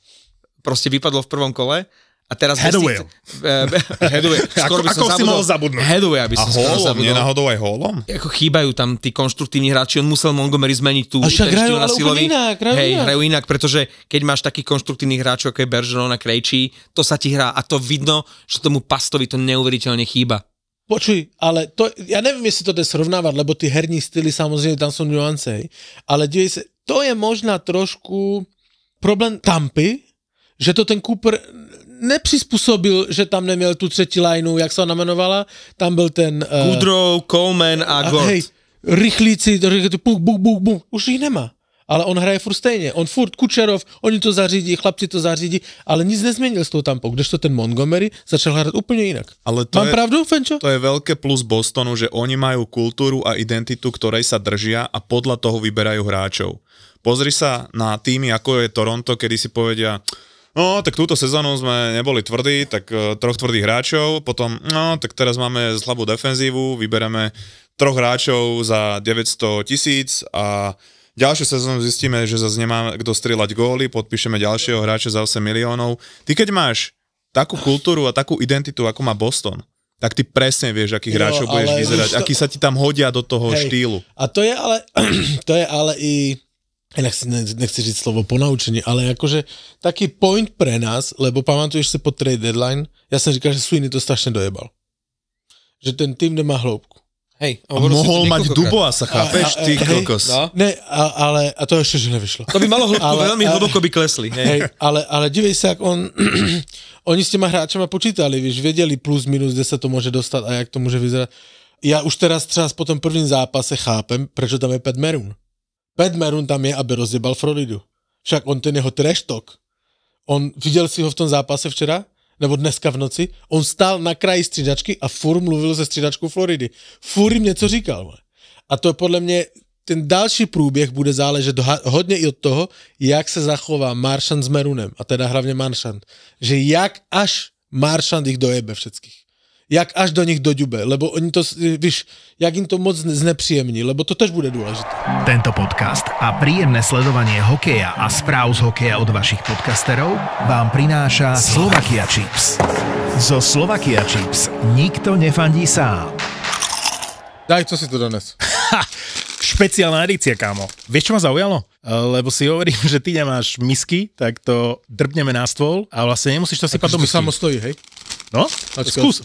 proste vypadlo v prvom kole a teraz Hathaway. Hathaway. E, ako, by som ako si mohol zabudnúť? Hathaway, aby som a holom, nenahodou aj holom? Ako chýbajú tam tí konštruktívni hráči, on musel Montgomery zmeniť tú hrajú, na silový. Inak, hrajú Hej, inak. hrajú inak, pretože keď máš takých konštruktívnych hráčov, ako je Bergeron a Krejčí, to sa ti hrá a to vidno, že tomu Pastovi to neuveriteľne chýba. Počuj, ale to, ja neviem, jestli to jde srovnávať, lebo ty herní styly, samozrejme, tam sú nuance, ale divej sa, to je možná trošku problém Tampy, že to ten Cooper nepřizpůsobil, že tam neměl tu třetí lineu, jak se ona jmenovala, tam byl ten... Uh, eh, Kudrow, Coleman a, a Gord. Hej, rychlíci, buk, buk, buk, buk, už jich nemá. Ale on hraje furt stejně. On furt Kučerov, oni to zařídí, chlapci to zařídí, ale nic nezměnil s tou tampou, kdežto ten Montgomery začal hrať úplne inak. Ale to Mám je, pravdu, Fenčo? To je veľké plus Bostonu, že oni majú kultúru a identitu, ktorej sa držia a podľa toho vyberajú hráčov. Pozri sa na týmy, ako je Toronto, kedy si povedia, no, tak túto sezónu sme neboli tvrdí, tak e, troch tvrdých hráčov, potom, no, tak teraz máme slabú defenzívu, vybereme troch hráčov za 900 tisíc a Ďalšiu sezónu zistíme, že zase nemáme kto strieľať góly, podpíšeme ďalšieho hráča za 8 miliónov. Ty keď máš takú kultúru a takú identitu, ako má Boston, tak ty presne vieš, akých hráčov budeš vyzerať, to... aký sa ti tam hodia do toho Hej. štýlu. A to je ale, to je ale i nechci, nechci říct slovo ponaučení, ale akože taký point pre nás, lebo pamatuješ si po trade deadline, ja som říkal, že Sweeney to strašne dojebal. Že ten tým nemá hloubku. Hej, a mohol mať a sa, chápeš, ty hej, kokos. No. Ne, a, ale, a to ešte, že nevyšlo. To by malo hlboko, ale, veľmi ale, hlboko by klesli. Hej. Hej, ale, ale divej sa, ak on, oni s těma hráčama počítali, víš, vedeli plus, minus, kde sa to môže dostať a jak to môže vyzerať. Ja už teraz třeba po tom prvním zápase chápem, prečo tam je Pat Merun. Pat Maroon tam je, aby rozjebal Floridu. Však on ten jeho trash talk. On, viděl si ho v tom zápase včera? Nebo dneska v noci? On stál na kraji střídačky a fur mluvil se střídačkou Floridy. Fur jim něco říkal. Man. A to je podle mě ten další průběh bude záležet hodně i od toho, jak se zachová Maršant s Merunem, a teda hlavně Maršant. Že jak až Maršant ich dojebe všetkých jak až do nich doďube, lebo oni to, víš, jak im to moc znepříjemní, lebo to tež bude dôležité. Tento podcast a príjemné sledovanie hokeja a správ z hokeja od vašich podcasterov vám prináša Slovakia Chips. Zo Slovakia Chips nikto nefandí sám. Daj, čo si tu dones? špeciálna edícia, kámo. Vieš, čo ma zaujalo? Eh, lebo si hovorím, že ty nemáš misky, tak to drbneme na stôl a vlastne nemusíš to sypať akože do misky. to samo stojí, hej? No, Ačka. skús.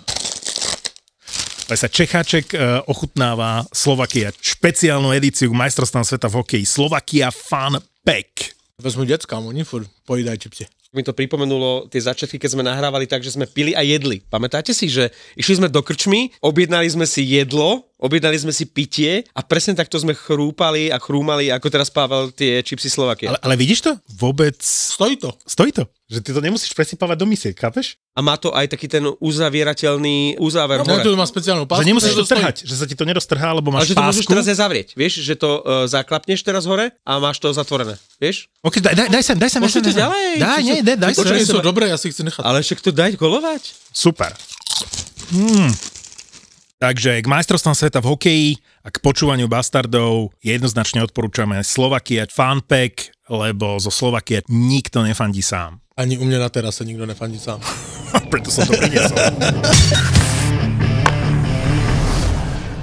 sa Čecháček e, ochutnáva Slovakia špeciálnu edíciu k majstrovstvám sveta v hokeji. Slovakia Fan Pack. Vezmu detská, oni furt pojídajte pte mi to pripomenulo tie začiatky, keď sme nahrávali tak, že sme pili a jedli. Pamätáte si, že išli sme do krčmy, objednali sme si jedlo objednali sme si pitie a presne takto sme chrúpali a chrúmali, ako teraz Pavel tie čipsy Slovakia. Ale, ale vidíš to? Vôbec... Stojí to. Stojí to. Že ty to nemusíš presypávať do misie, chápeš? A má to aj taký ten uzavierateľný uzáver. No, to má speciálnu pásku. Že nemusíš to trhať, že sa ti to neroztrhá, lebo máš Ale že to pásku. môžeš teraz aj zavrieť. Vieš, že to uh, zaklapneš teraz hore a máš to zatvorené. Vieš? Ok, daj, daj, daj sem, daj sem. Môžete ďalej. Daj, nie, daj, daj sem. Počkaj, sú dobré, ja si chcem nechať. Ale však to daj kolovať. Super. Hmm. Takže k majstrovstvám sveta v hokeji a k počúvaniu bastardov jednoznačne odporúčame Slovakia Fanpack, lebo zo Slovakia nikto nefandí sám. Ani u mňa na terase nikto nefandí sám. Preto som to priniesol.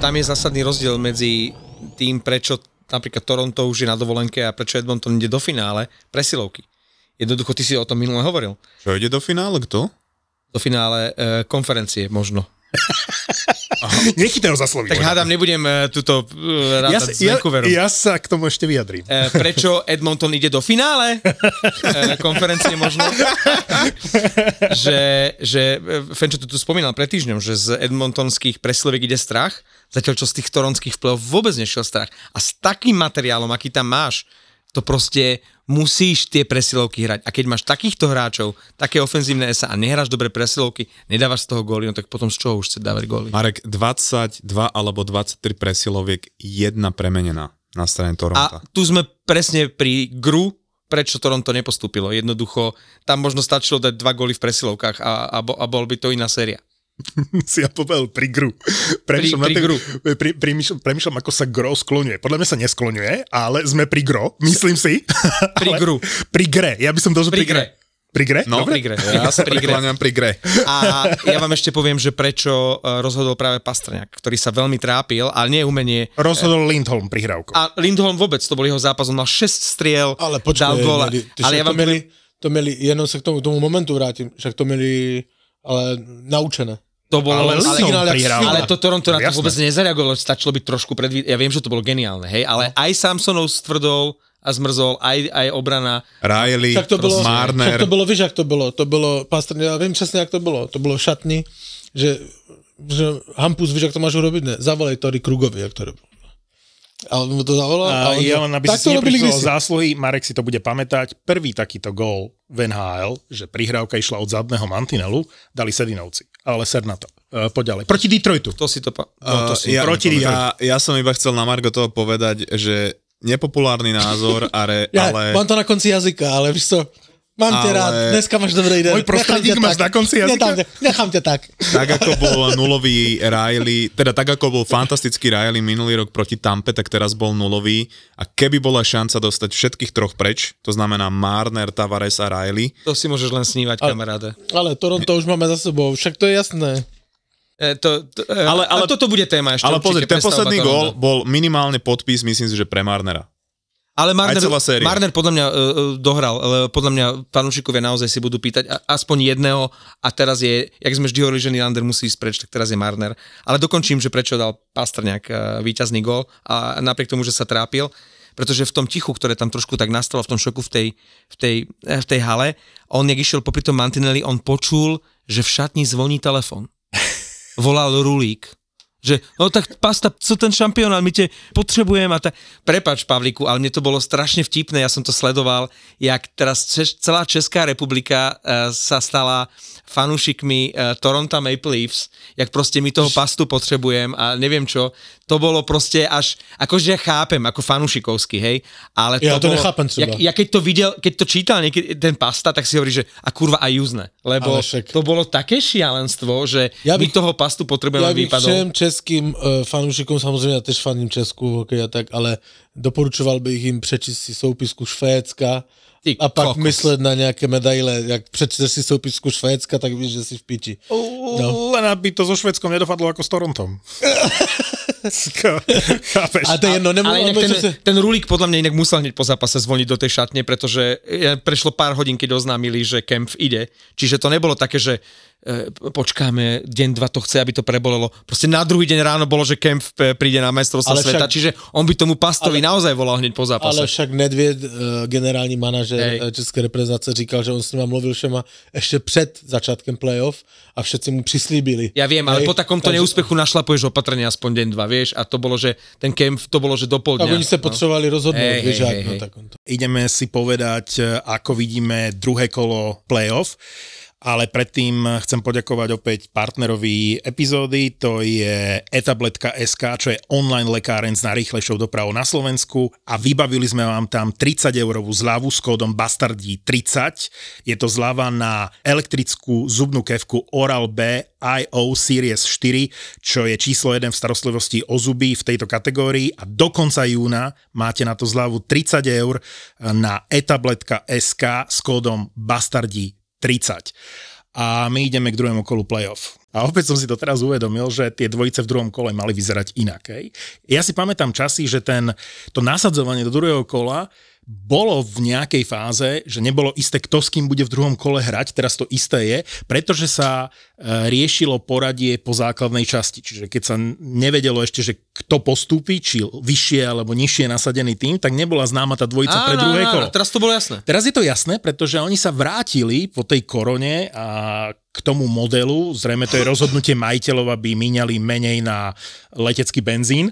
Tam je zásadný rozdiel medzi tým, prečo napríklad Toronto už je na dovolenke a prečo Edmonton ide do finále, presilovky. Jednoducho, ty si o tom minule hovoril. Čo ide do finále, kto? Do finále e, konferencie možno. Nech za slovíčko. Tak hádam, nebudem e, túto e, rátať ja, Vancouverom. ja, ja sa k tomu ešte vyjadrím. E, prečo Edmonton ide do finále? Na konferencie možno. že, že Fenčo tu, tu spomínal pred týždňom, že z edmontonských presloviek ide strach, zatiaľ čo z tých toronských vplyvov vôbec nešiel strach. A s takým materiálom, aký tam máš, to proste musíš tie presilovky hrať. A keď máš takýchto hráčov, také ofenzívne esa a nehráš dobre presilovky, nedávaš z toho góly, no tak potom z čoho už chce dávať góly? Marek, 22 alebo 23 presiloviek, jedna premenená na strane Toronto. A tu sme presne pri gru, prečo Toronto nepostúpilo. Jednoducho, tam možno stačilo dať dva góly v presilovkách a, a, bol by to iná séria. si ja povedal pri gru. Premýšľam, pri, pri gru. Pri, premýšľam, premýšľam, ako sa gro skloňuje. Podľa mňa sa neskloňuje, ale sme pri gro, myslím si. Pri gru. Pri gre, ja by som dožil pri, pri gre. Pri gre? No, Dobre? pri gre. Ja sa gre. pri gre. A ja vám ešte poviem, že prečo e, rozhodol práve Pastrňák, ktorý sa veľmi trápil, ale nie umenie. E, rozhodol Lindholm prihrávku. A Lindholm vôbec, to bol jeho zápas, on mal 6 striel, ale počkej, dal góla. Ale ja vám... To mieli, to mieli, jenom sa k tomu, k tomu momentu vrátim, však to mieli ale naučené. To bolo ale, ale, ale, ale to Toronto na to Jasné. vôbec nezareagovalo, stačilo byť trošku predvíd... Ja viem, že to bolo geniálne, hej, ale no. aj Samsonov stvrdol a zmrzol, aj, aj obrana. Riley, tak to bolo, Marner. Tak to bolo, vieš, ak to bolo. To bolo, pastor, ja viem presne, ak to bolo. To bolo v šatni, že, že Hampus, vieš, ak to máš urobiť? Ne, zavolaj Tori Krugovi, ak to robil. A on mu to zavolal. A, a on ja len, aby tak si neprišlo zásluhy, Marek si to bude pamätať, prvý takýto gól v NHL, že prihrávka išla od zadného mantinelu, dali Sedinovci ale ser na to. Uh, e, poďalej. Proti Detroitu. To si to... Pa... No, to e, si uh, ja, proti ja, ja som iba chcel na Margo toho povedať, že nepopulárny názor, ale... ja, ale... Mám to na konci jazyka, ale víš to... Mám ale... ťa rád, dneska máš dobrý deň. Môj prostredník máš na konci jazyka? Nechám ťa, nechám ťa tak. Tak ako bol nulový Riley, teda tak ako bol fantastický Riley minulý rok proti Tampe, tak teraz bol nulový. A keby bola šanca dostať všetkých troch preč, to znamená Marner, Tavares a Riley. To si môžeš len snívať, ale, kamaráde. Ale Toronto už máme za sebou, však to je jasné. E, to, to, e, ale, ale, toto bude téma ešte. Ale pozri, ten posledný gól bol minimálne podpis, myslím si, že pre Marnera. Ale Marner, aj celá séria. Marner podľa mňa uh, dohral, podľa mňa fanúšikovia naozaj si budú pýtať aspoň jedného a teraz je, jak sme vždy hovorili, že Nylander musí ísť preč, tak teraz je Marner. Ale dokončím, že prečo dal Pastrňák uh, víťazný gol a napriek tomu, že sa trápil, pretože v tom tichu, ktoré tam trošku tak nastalo, v tom šoku v tej, v tej, v tej hale, on, jak išiel popri tom mantinelli, on počul, že v šatni zvoní telefon. Volal Rulík že no tak pasta, co ten šampionát, my te potrebujem a tak. Prepač Pavliku, ale mne to bolo strašne vtipné, ja som to sledoval, jak teraz celá Česká republika e, sa stala fanúšikmi uh, Toronto Maple Leafs, jak proste mi toho pastu potrebujem a neviem čo. To bolo proste až, akože ja chápem, ako fanúšikovský, hej, ale to Ja to bolo, nechápem ja, ja keď to videl, keď to čítal niekedy ten pasta, tak si hovorí, že a kurva aj juzne, lebo to bolo také šialenstvo, že ja bych, my toho pastu potrebujeme ja vypadol. Všem čes- českým e, fanúšikom, samozřejmě ja tiež faním Česku hokej a tak, ale doporučoval bych jim přečíst si soupisku Švédska Ty a pak kokos. myslet na nějaké medaile. Jak přečteš si soupisku Švédska, tak víš, že si v piči. No. Len aby to so Švédskom nedopadlo ako s Torontom. Chápeš? A to je no, nemôžem, ale ten, sa... ten Rulík podľa mňa inak musel hneď po zápase zvoniť do tej šatne, pretože e, prešlo pár hodín, keď oznámili, že kemp ide. Čiže to nebolo také, že E, počkáme, deň, dva to chce, aby to prebolelo. Proste na druhý deň ráno bolo, že Kemp e, príde na majstrovstvo sveta, čiže on by tomu pastovi ale, naozaj volal hneď po zápase. Ale však Nedvěd, e, generální manažer České reprezentace, říkal, že on s nima mluvil všema ešte před začátkem playoff a všetci mu prislíbili. Ja viem, ale Hej. po takomto Takže... neúspechu našlapuješ opatrenie aspoň deň, dva, vieš, a to bolo, že ten Kemp, to bolo, že do pol dňa. oni sa no. potrebovali rozhodnúť, hey, vieš, hey, no, hej, hej. Ideme si povedať, ako vidíme druhé kolo playoff. off ale predtým chcem poďakovať opäť partnerovi epizódy, to je Etabletka SK, čo je online lekáren s najrýchlejšou dopravou na Slovensku a vybavili sme vám tam 30 eurovú zľavu s kódom BASTARDI30. Je to zľava na elektrickú zubnú kevku Oral-B IO Series 4, čo je číslo 1 v starostlivosti o zuby v tejto kategórii a do konca júna máte na to zľavu 30 eur na etabletka SK s kódom BASTARDI30. 30. A my ideme k druhému kolu playoff. A opäť som si to teraz uvedomil, že tie dvojice v druhom kole mali vyzerať inak. Hej. Ja si pamätám časy, že ten, to nasadzovanie do druhého kola bolo v nejakej fáze, že nebolo isté, kto s kým bude v druhom kole hrať, teraz to isté je, pretože sa e, riešilo poradie po základnej časti. Čiže keď sa nevedelo ešte, že kto postúpi, či vyššie alebo nižšie nasadený tým, tak nebola známa tá dvojica pre druhé áno, kolo. Teraz to bolo jasné. Teraz je to jasné, pretože oni sa vrátili po tej korone a k tomu modelu, zrejme to je rozhodnutie majiteľov, aby míňali menej na letecký benzín,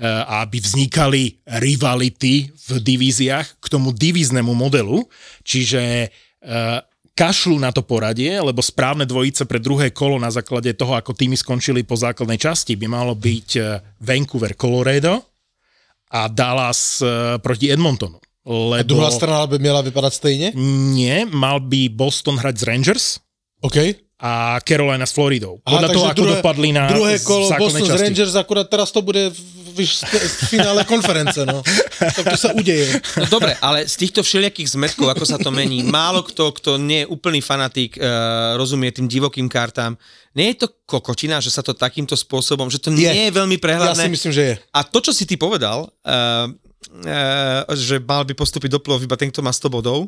a aby vznikali rivality v divíziách k tomu divíznemu modelu, čiže e, kašľú na to poradie, lebo správne dvojice pre druhé kolo na základe toho, ako týmy skončili po základnej časti, by malo byť e, Vancouver Colorado a Dallas e, proti Edmontonu. Lebo... A druhá strana by mala vypadať stejne? Nie, mal by Boston hrať s Rangers OK. a Carolina s Floridou. Podľa Aha, toho, ako druhé, dopadli na Druhé kolo Boston Rangers, akurát teraz to bude víš, v finále konference, no. to sa udeje. No dobre, ale z týchto všelijakých zmetkov, ako sa to mení, málo kto, kto nie je úplný fanatík, uh, eh, rozumie tým divokým kartám. Nie je to kokotina, že sa to takýmto spôsobom, že to je. nie je veľmi prehľadné. Ja si myslím, že je. A to, čo si ty povedal, uh, Uh, že mal by postúpiť do plov iba ten, kto má 100 bodov.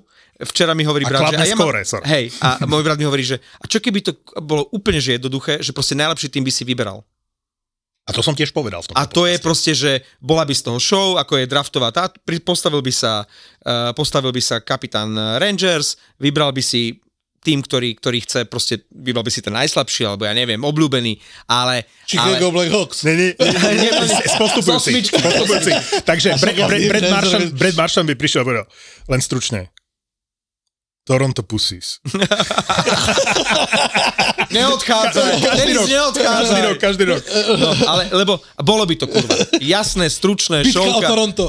Včera mi hovorí a brat, že... A ja mám, hej, a môj brat mi hovorí, že a čo keby to bolo úplne že jednoduché, že proste najlepší tým by si vyberal. A to som tiež povedal v tom. A to podcaste. je proste, že bola by z toho show, ako je draftová tá, postavil by sa, eh, postavil by sa kapitán Rangers, vybral by si tým, ktorý, ktorý chce, proste vybral by si ten najslabší, alebo ja neviem, obľúbený, ale... Chicago ale... Black Hawks. Ne, ne, ne, ne, Takže Brad, Marshall by prišiel, povedal, len stručne. Toronto Pussies. neodchádzaj, každý rok, neodchádzaj. Každý rok, každý rok. No, ale, lebo, bolo by to, kurva. Jasné, stručné, Bitka šovka. o Toronto.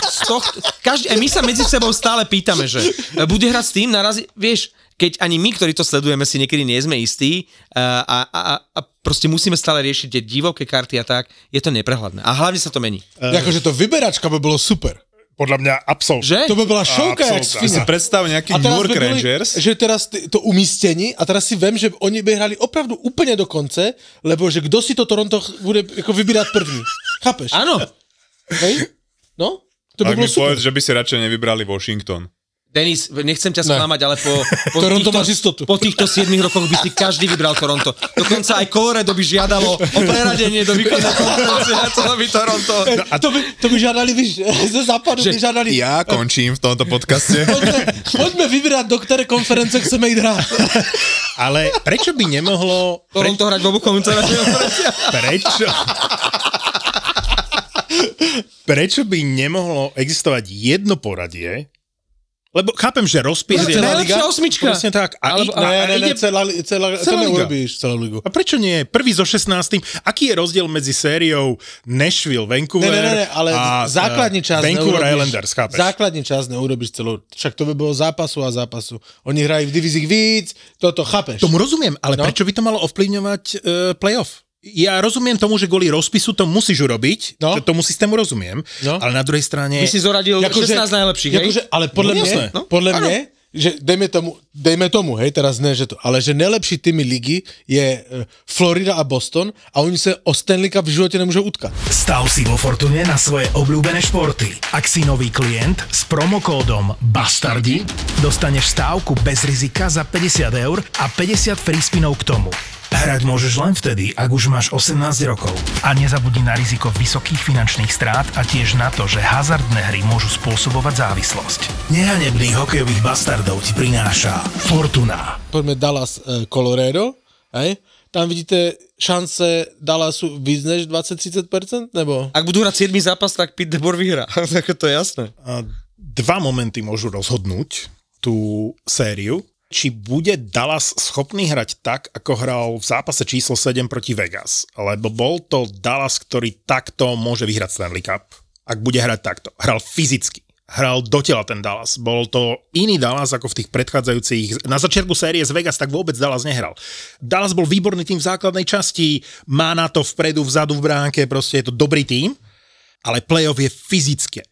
z tohto, každý, aj my sa medzi sebou stále pýtame, že e, bude hrať s tým, narazí, vieš, keď ani my, ktorí to sledujeme, si niekedy nie sme istí e, a, a, a proste musíme stále riešiť tie divoké karty a tak, je to neprehľadné. A hlavne sa to mení. E, akože to vyberačka by bolo super podľa mňa absol. Že? To by bola šovka, jak si si predstav nejaký New York Rangers. že teraz to umístení a teraz si viem, že oni by hrali opravdu úplne do konce, lebo že kto si to Toronto bude ako vybírať první. Chápeš? Áno. Hej? No? To by Ak bolo mi povedz, že by si radšej nevybrali Washington. Denis, nechcem ťa sklamať, ne. ale po, po, Toronto týchto, po týchto 7 rokoch by si každý vybral Toronto. Dokonca aj Colorado by žiadalo o preradenie do výkonu konferencie na celom Toronto. No a to by, to by žiadali, víš, ze západu že by žiadali. Ja končím v tomto podcaste. Poďme, poďme vybrať, do ktoré konference chceme ísť hrať. Ale prečo by nemohlo... Toronto preč... hrať v obu konferenciách? Prečo? Prečo by nemohlo existovať jedno poradie, lebo chápem, že rozpis no, je... Najlepšia osmička. Presne tak. A, Alebo, i, ne, ne, ne, celá, celá, celá neurobíš, celú ligu. A prečo nie? Prvý so 16. Aký je rozdiel medzi sériou Nashville, Vancouver ne, ne, ne, ale a e, základný čas Vancouver Islanders, chápeš? Základný čas neurobiš celú... Však to by bolo zápasu a zápasu. Oni hrajú v divizích víc, toto chápeš. Tomu rozumiem, ale no? prečo by to malo ovplyvňovať uh, playoff? ja rozumiem tomu, že kvôli rozpisu to musíš urobiť, no. tomu systému rozumiem, no. ale na druhej strane... My si zoradil ako 16 že, najlepších, ako hej? Že, ale podľa no, mňa, no? podľa mňa, že dejme tomu, dejme tomu, hej, teraz ne, že to, ale že nejlepší týmy ligy je e, Florida a Boston a oni sa o Stanleyka v živote nemôžu utkať. Stav si vo Fortune na svoje obľúbené športy. Ak si nový klient s promokódom BASTARDI dostaneš stávku bez rizika za 50 eur a 50 free spinov k tomu. Hrať môžeš len vtedy, ak už máš 18 rokov. A nezabudni na riziko vysokých finančných strát a tiež na to, že hazardné hry môžu spôsobovať závislosť. Nehanebných hokejových bastardov ti prináša Fortuna. Poďme Dallas, e, Colorado. Hej? Tam vidíte šance Dallasu víc než 20-30%? Nebo? Ak budú hrať 7 zápas, tak Pete DeBoer vyhrá. to je jasné. A dva momenty môžu rozhodnúť tú sériu. Či bude Dallas schopný hrať tak, ako hral v zápase číslo 7 proti Vegas? Lebo bol to Dallas, ktorý takto môže vyhrať Stanley Cup, ak bude hrať takto. Hral fyzicky hral do tela ten Dallas. Bol to iný Dallas ako v tých predchádzajúcich. Na začiatku série z Vegas tak vôbec Dallas nehral. Dallas bol výborný tým v základnej časti, má na to vpredu, vzadu v bránke, proste je to dobrý tým, ale playoff je fyzické.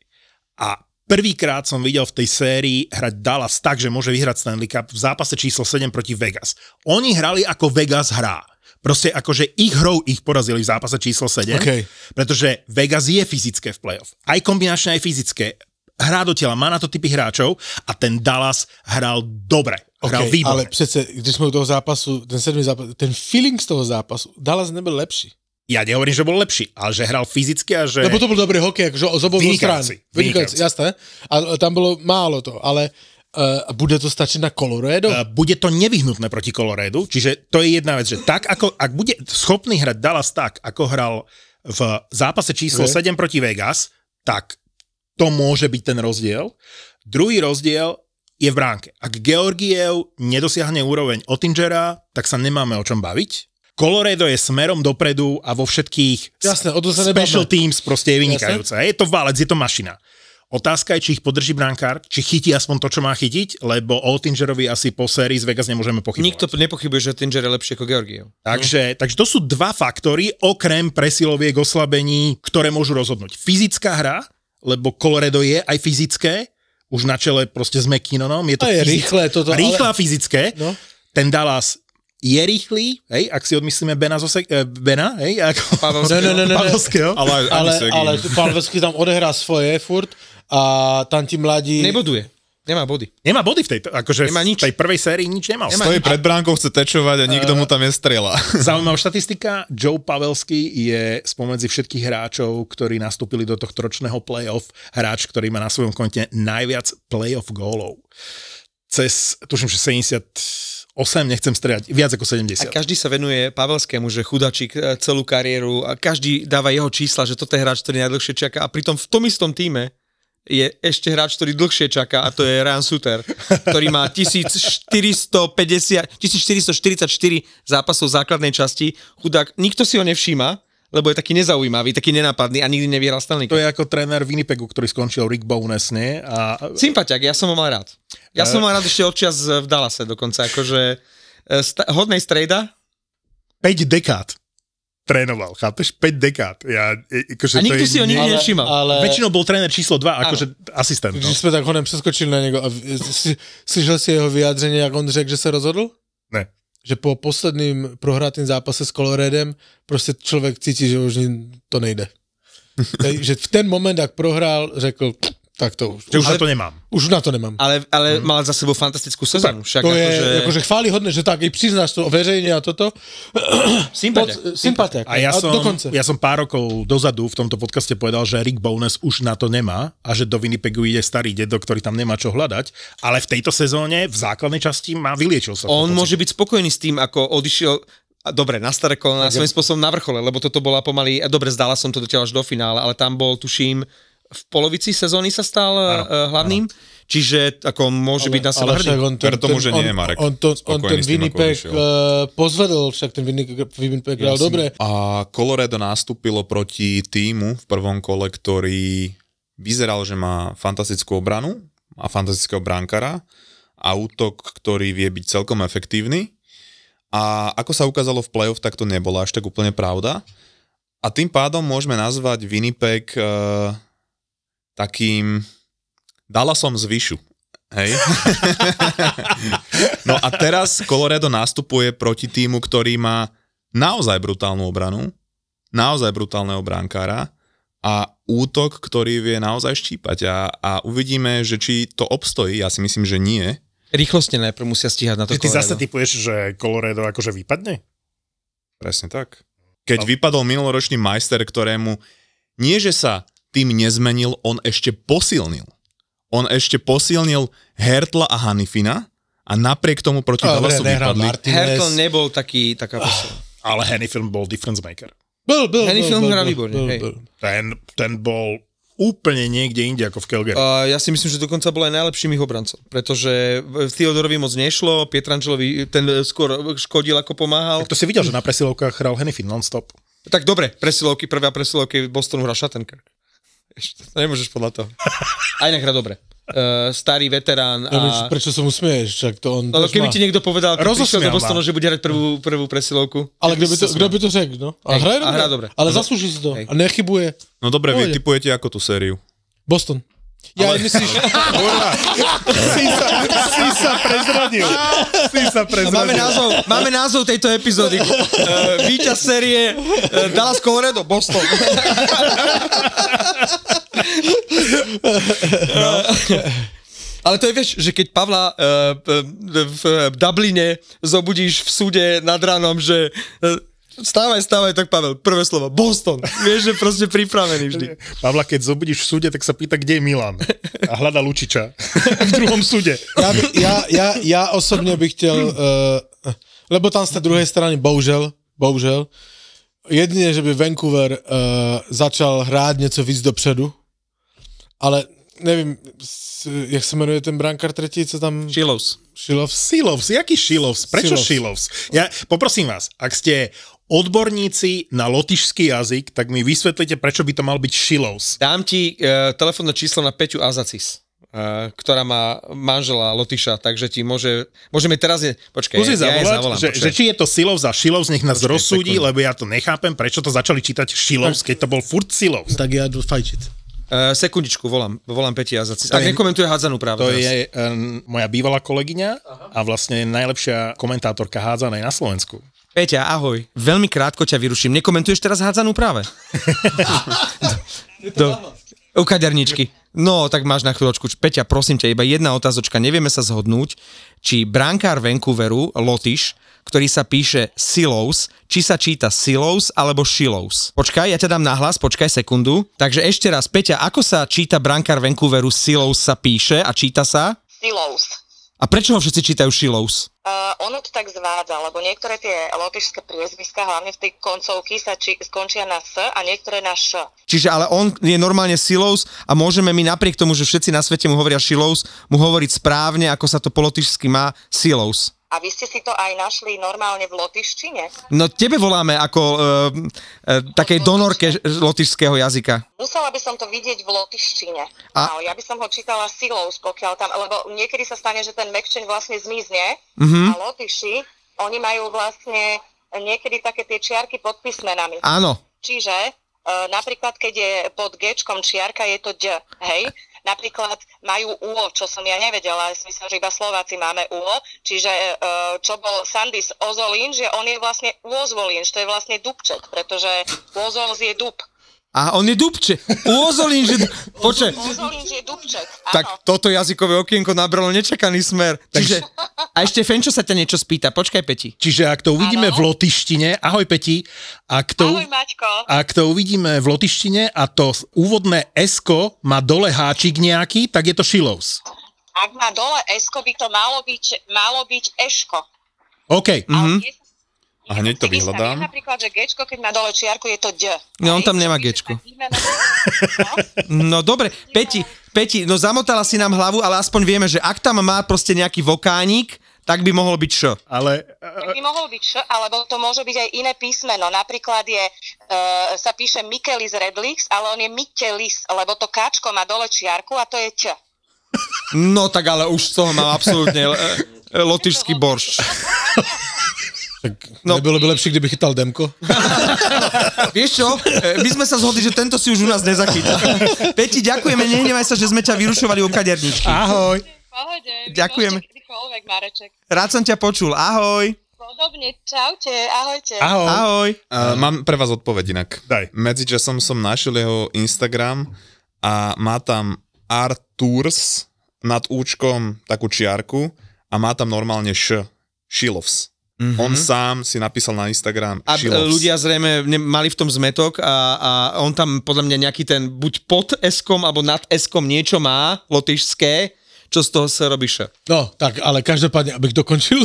A prvýkrát som videl v tej sérii hrať Dallas tak, že môže vyhrať Stanley Cup v zápase číslo 7 proti Vegas. Oni hrali ako Vegas hrá. Proste akože ich hrou ich porazili v zápase číslo 7, okay. pretože Vegas je fyzické v playoff. Aj kombinačne, aj fyzické hrá do těla, má na to typy hráčov a ten Dallas hrál dobre. Hral okay, výborné. ale přece, když jsme u toho zápasu, ten sedmý zápas, ten feeling z toho zápasu, Dallas nebyl lepší. Ja nehovorím, že bol lepší, ale že hral fyzicky a že... Lebo no, to bol dobrý hokej, akože z oboch strán. Vynikajúci, jasné. A tam bolo málo to, ale uh, bude to stačiť na Colorado? Uh, bude to nevyhnutné proti Colorado, čiže to je jedna vec, že tak ako, ak bude schopný hrať Dallas tak, ako hral v zápase číslo okay. 7 proti Vegas, tak to môže byť ten rozdiel. Druhý rozdiel je v bránke. Ak Georgiev nedosiahne úroveň Otingera, tak sa nemáme o čom baviť. Colorado je smerom dopredu a vo všetkých Jasne, special nebáme. teams proste je vynikajúce. Jasne. Je to válec, je to mašina. Otázka je, či ich podrží brankár, či chytí aspoň to, čo má chytiť, lebo o Tingerovi asi po sérii z Vegas nemôžeme pochybovať. Nikto nepochybuje, že Tinger je lepšie ako Georgiev. Takže, hm. takže to sú dva faktory, okrem presiloviek, oslabení, ktoré môžu rozhodnúť. Fyzická hra, lebo Colorado je aj fyzické, už na čele proste s McKinnonom, je to je fyzické, rýchle toto. Rýchle ale... a fyzické. No. Ten Dallas je rýchly, hej, ak si odmyslíme Bena, Zosek, eh, Bena hej, ako Pavelského. No, ne, no, no, no, no, Pavelského. Ale, ale, ale Pavelský tam odehrá svoje furt a tam ti mladí... Neboduje. Nemá body. Nemá body v tej, akože nemá nič. v tej prvej sérii nič nemal. Nemá Stojí nič. pred bránkou, chce tečovať a nikto uh, mu tam nestrela. Zaujímavá štatistika, Joe Pavelský je spomedzi všetkých hráčov, ktorí nastúpili do tohto ročného playoff, hráč, ktorý má na svojom konte najviac playoff gólov. Cez, tuším, že 70 8, nechcem strieľať, viac ako 70. A každý sa venuje Pavelskému, že chudačík e, celú kariéru a každý dáva jeho čísla, že toto je hráč, ktorý najdlhšie čaká a pritom v tom istom týme je ešte hráč, ktorý dlhšie čaká a to je Ryan Suter, ktorý má 1450, 1444 zápasov v základnej časti. Chudák, nikto si ho nevšíma, lebo je taký nezaujímavý, taký nenápadný a nikdy nevyhral Stanley Cup. To je ako tréner Winnipegu, ktorý skončil Rick Bowness, nie? A... Sympatiak, ja som ho mal rád. Ja uh... som ho mal rád ešte odčas v Dallase dokonca, akože e, st- hodnej strejda. 5 dekád trénoval, chápeš? 5 dekád. Ja, akože a nikdy to je, si ho nikdy nevšimal. Ale... Väčšinou bol tréner číslo 2, akože asistent. No. sme tak honem přeskočili na něho a slyšel si jeho vyjadrenie, jak on řekl, že se rozhodl? Ne. Že po posledním prohrátém zápase s Coloredem prostě člověk cítí, že už to nejde. Takže v ten moment, jak prohrál, řekl, tak to už. Že už ale, na to nemám. Už na to nemám. Ale, ale hmm. mala za sebou fantastickú sezónu. Však to je akože, akože chválihodné, že tak i priznáš to verejne a toto. Sympatia. A ja a som, ja som pár rokov dozadu v tomto podcaste povedal, že Rick Bones už na to nemá a že do Winnipegu ide starý dedo, ktorý tam nemá čo hľadať, ale v tejto sezóne v základnej časti má vyliečil sa. On môže byť spokojný s tým, ako odišiel dobre, na staré kolena, svojím spôsobom na vrchole, lebo toto bola pomaly, dobre, zdala som to dotiaľ až do finále, ale tam bol, tuším, v polovici sezóny sa stal ano, eh, hlavným, ano. čiže ako môže ale, byť na seba hrdý. On ten, teda tomu, že nie je Marek. On, to, on ten Winnipeg eh, pozvedol, však ten Winnipeg hral dobre. A Colorado nastúpilo proti týmu v prvom kole, ktorý vyzeral, že má fantastickú obranu a fantastického brankara a útok, ktorý vie byť celkom efektívny. A ako sa ukázalo v playoff, tak to nebola až tak úplne pravda. A tým pádom môžeme nazvať Winnipeg uh, takým, dala som zvyšu. Hej. no a teraz Colorado nastupuje proti týmu, ktorý má naozaj brutálnu obranu, naozaj brutálneho bránkára a útok, ktorý vie naozaj štípať a, a uvidíme, že či to obstojí, ja si myslím, že nie. Rýchlostne najprv musia stíhať na to Ty, ty zase typuješ, že Colorado akože vypadne? Presne tak. No. Keď no. vypadol minuloročný majster, ktorému nie, že sa tým nezmenil, on ešte posilnil. On ešte posilnil Hertla a Hanifina a napriek tomu proti oh, Dallasu vypadli. Hertl nebol taký, taká ah, posilná. Ale Hanifin bol difference maker. Bol, bol, Hanifin hrá výborne. Bol, bol. Ten, ten bol úplne niekde inde ako v Kelgeri. Uh, ja si myslím, že dokonca bol aj najlepším ich obrancom, pretože Theodorovi moc nešlo, Pietrangelovi ten skôr škodil ako pomáhal. Tak to si videl, že na presilovkách hral Hennifin non-stop. Tak dobre, presilovky, prvá presilovky v Bostonu hral Shattenkirk vieš. Nemôžeš podľa toho. Aj nech dobre. Uh, starý veterán. A... Prečo som smieš? Čak to on Ale keby má... ti niekto povedal, prišiel do Bostonu, že bude hrať prvú, prvú presilovku. Ale kto by, to, kto by to řekl, no? A hraje dobre. Ale zaslúži si to. Hej. A nechybuje. No dobre, vy typujete ako tú sériu? Boston. Ja ale... myslíš, kurva. si, sa, si sa prezradil. Si sa prezradil. Máme názov, máme názov tejto epizódy. Uh, eh, Výťaz série uh, Dallas Colorado, Boston. Eh, no. Ale to je, vieš, že keď Pavla uh, v, v Dubline zobudíš v súde nad ránom, že uh, Stávaj, stávaj, tak Pavel, prvé slovo, Boston. Vieš, že proste pripravený vždy. Pavla, keď zobudíš v súde, tak sa pýta, kde je Milan. A hľada Lučiča v druhom súde. Ja, by, ja, ja, ja osobne bych chcel, uh, lebo tam z tej druhej strany, bohužel, bohužel, jedine, že by Vancouver uh, začal hrát něco víc dopředu, ale nevím, jak se jmenuje ten brankár tretí, co tam... Šilovs. Šilovs? Silovs, jaký Šilovs? Prečo Šilovs? Ja poprosím vás, ak ste odborníci na lotišský jazyk, tak mi vysvetlite, prečo by to mal byť Šilovs. Dám ti e, telefónne číslo na Peťu Azacis e, ktorá má manžela Lotiša, takže ti môže, môžeme teraz, je, počkaj, ja, zavolať, ja zavolám, že, počkaj. že, či je to Silovs a Šilovs, nech nás počkaj, rozsúdi, sekundu. lebo ja to nechápem, prečo to začali čítať Šilovs, keď to bol furt Silovs. Tak ja idú fajčiť. Uh, sekundičku, volám, volám Peti Azacis. Tak nekomentuje hádzanú práve. To teraz. je um, moja bývalá kolegyňa Aha. a vlastne najlepšia komentátorka hádzanej na Slovensku. Peťa, ahoj. Veľmi krátko ťa vyruším. Nekomentuješ teraz hádzanú práve? do, u kaderničky. No, tak máš na chvíľočku. Peťa, prosím ťa, iba jedna otázočka. Nevieme sa zhodnúť, či brankár Vancouveru, Lotyš, ktorý sa píše Silous, či sa číta Silous alebo Shilous. Počkaj, ja ťa dám nahlas, počkaj sekundu. Takže ešte raz, Peťa, ako sa číta brankár Vancouveru Silous sa píše a číta sa? Silous. A prečo ho všetci čítajú Šilovs? Uh, ono to tak zvádza, lebo niektoré tie lotišské priezviska, hlavne v tej koncovky, sa či, skončia na S a niektoré na Š. Čiže ale on je normálne Silovs a môžeme my napriek tomu, že všetci na svete mu hovoria Šilovs, mu hovoriť správne, ako sa to po lotišsky má Silovs. A vy ste si to aj našli normálne v Lotyštine? No tebe voláme ako e, e, takej donorke lotyšského jazyka. Musela by som to vidieť v Lotyštine. A... No, ja by som ho čítala silou, pokiaľ tam, lebo niekedy sa stane, že ten mekčen vlastne zmizne mm-hmm. a Lotyši, oni majú vlastne niekedy také tie čiarky pod písmenami. Áno. Čiže e, napríklad, keď je pod G čiarka, je to D, hej? Napríklad majú UO, čo som ja nevedela, ja myslím, že iba Slováci máme UO, čiže e, e, čo bol Sandis Ozolín, že on je vlastne Uozvolín, to je vlastne dubček, pretože Uozols je dub. A on je dubče. Uozolín, že... Počkaj. Uozolín, že je dubček. Tak toto jazykové okienko nabralo nečakaný smer. Čiže... A ešte Fenčo sa ťa niečo spýta. Počkaj, Peti. Čiže ak to uvidíme ano. v lotištine... Ahoj, Peti. Ak to, Ahoj, Maťko. Ak to uvidíme v lotištine a to úvodné esko má dole háčik nejaký, tak je to šilovs. Ak má dole esko, by to malo byť, malo byť eško. OK. Ale mm-hmm. A hneď to vyhľadám. Napríklad, že gečko, keď má dole čiarku, je to D. No, on tam nemá gečko. No, no. no, dobre, Peti, Peti, no zamotala si nám hlavu, ale aspoň vieme, že ak tam má proste nejaký vokánik, tak by mohol byť š. Ale... Tak by mohol byť š, alebo to môže byť aj iné písmeno. Napríklad je, e, sa píše Mikelis Redlix, ale on je Mikelis, lebo to káčko má dole čiarku a to je č. No tak ale už z toho mám absolútne e, eh, eh, lotišský borš. Tak no. nebylo by lepší, kdyby chytal Demko? Vieš čo, e, my sme sa zhodli, že tento si už u nás nezachytá. Peti, ďakujeme, nehnevaj sa, že sme ťa vyrušovali u kaderničky. Ahoj. Pohode, Ďakujeme. Rád som ťa počul, ahoj. Podobne, čaute, ahojte. Ahoj. Ahoj. Uh, mám pre vás odpoveď inak. Daj. časom som našiel jeho Instagram a má tam Arturs nad účkom takú čiarku a má tam normálne š, Šilovs. Mm-hmm. On sám si napísal na Instagram. A ľudia zrejme mali v tom zmetok a, a on tam podľa mňa nejaký ten buď pod eskom alebo nad eskom niečo má, lotyšské, čo z toho sa robíše. No, tak, ale každopádne, abych dokončil.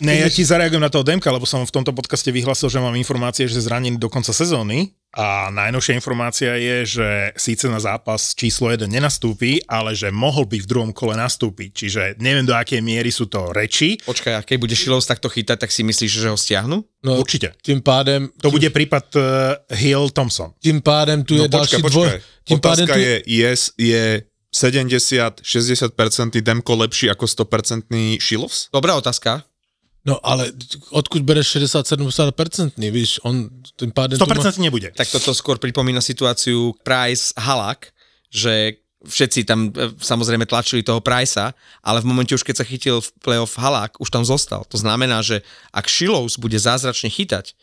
Ne, ja ti zareagujem na toho Demka, lebo som v tomto podcaste vyhlasil, že mám informácie, že zranený do konca sezóny, a najnovšia informácia je, že síce na zápas číslo 1 nenastúpi, ale že mohol by v druhom kole nastúpiť. Čiže neviem, do akej miery sú to reči. Počkaj, a keď bude Šilovs takto chytať, tak si myslíš, že ho stiahnu? No, Určite. Tým pádem... To tým... bude prípad uh, eh, Hill-Thompson. Tým pádem tu no je no, počkaj, ďalší počkaj. dvoj... Tým Otázka pádem tu... je, yes, je 70-60% Demko lepší ako 100% Šilovs? Dobrá otázka. No ale odkud bereš 60-70%, víš, on tým pádem... 100% má... nebude. Tak toto skôr pripomína situáciu Price-Halak, že všetci tam e, samozrejme tlačili toho Price'a, ale v momente už keď sa chytil v playoff Halak, už tam zostal. To znamená, že ak Šilovs bude zázračne chytať,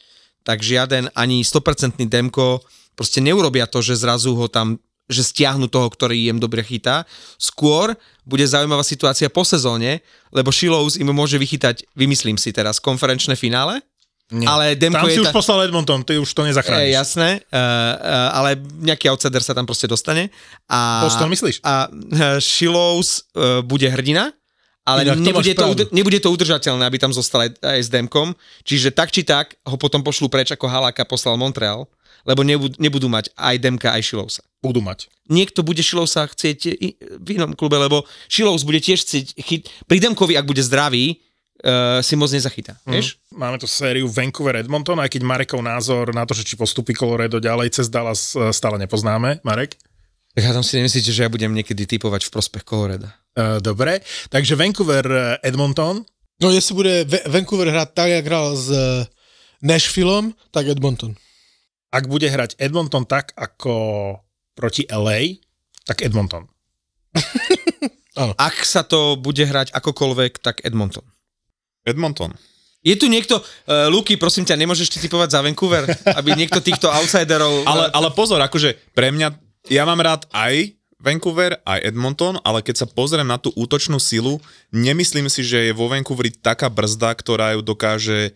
tak žiaden ani 100% Demko proste neurobia to, že zrazu ho tam že stiahnu toho, ktorý im dobre chytá. Skôr bude zaujímavá situácia po sezóne, lebo Shilows im môže vychytať, vymyslím si teraz, konferenčné finále. Nie. Ale Demko tam si je už ta... poslal Edmonton, ty už to nezachrániš. Je, jasné, uh, uh, ale nejaký outsider sa tam proste dostane. A, Boston myslíš? A uh, e, Shilows uh, bude hrdina, ale Inak, nebude, to, udr- nebude to udržateľné, aby tam zostal aj, aj s Demkom. Čiže tak či tak ho potom pošlú preč, ako Halaka poslal Montreal lebo nebudú, nebudú mať aj Demka, aj Šilovsa. Budú mať. Niekto bude Šilovsa chcieť v inom klube, lebo Šilovs bude tiež chcieť chyť. Pri Demkovi, ak bude zdravý, uh, si moc nezachytá. Mm. Vieš? Máme tu sériu Vancouver Edmonton, aj keď Marekov názor na to, že či postupí Colorado ďalej cez Dallas e, stále nepoznáme. Marek? Tak ja tam si nemyslíte, že ja budem niekedy typovať v prospech Colorado. Uh, dobre, takže Vancouver Edmonton. No jestli bude Vancouver hrať tak, jak hral s Nashvilleom, tak Edmonton ak bude hrať Edmonton tak, ako proti LA, tak Edmonton. ak sa to bude hrať akokoľvek, tak Edmonton. Edmonton. Je tu niekto, uh, Luky, prosím ťa, nemôžeš ti typovať za Vancouver, aby niekto týchto outsiderov... Ale, ale pozor, akože pre mňa, ja mám rád aj Vancouver, aj Edmonton, ale keď sa pozriem na tú útočnú silu, nemyslím si, že je vo Vancouveri taká brzda, ktorá ju dokáže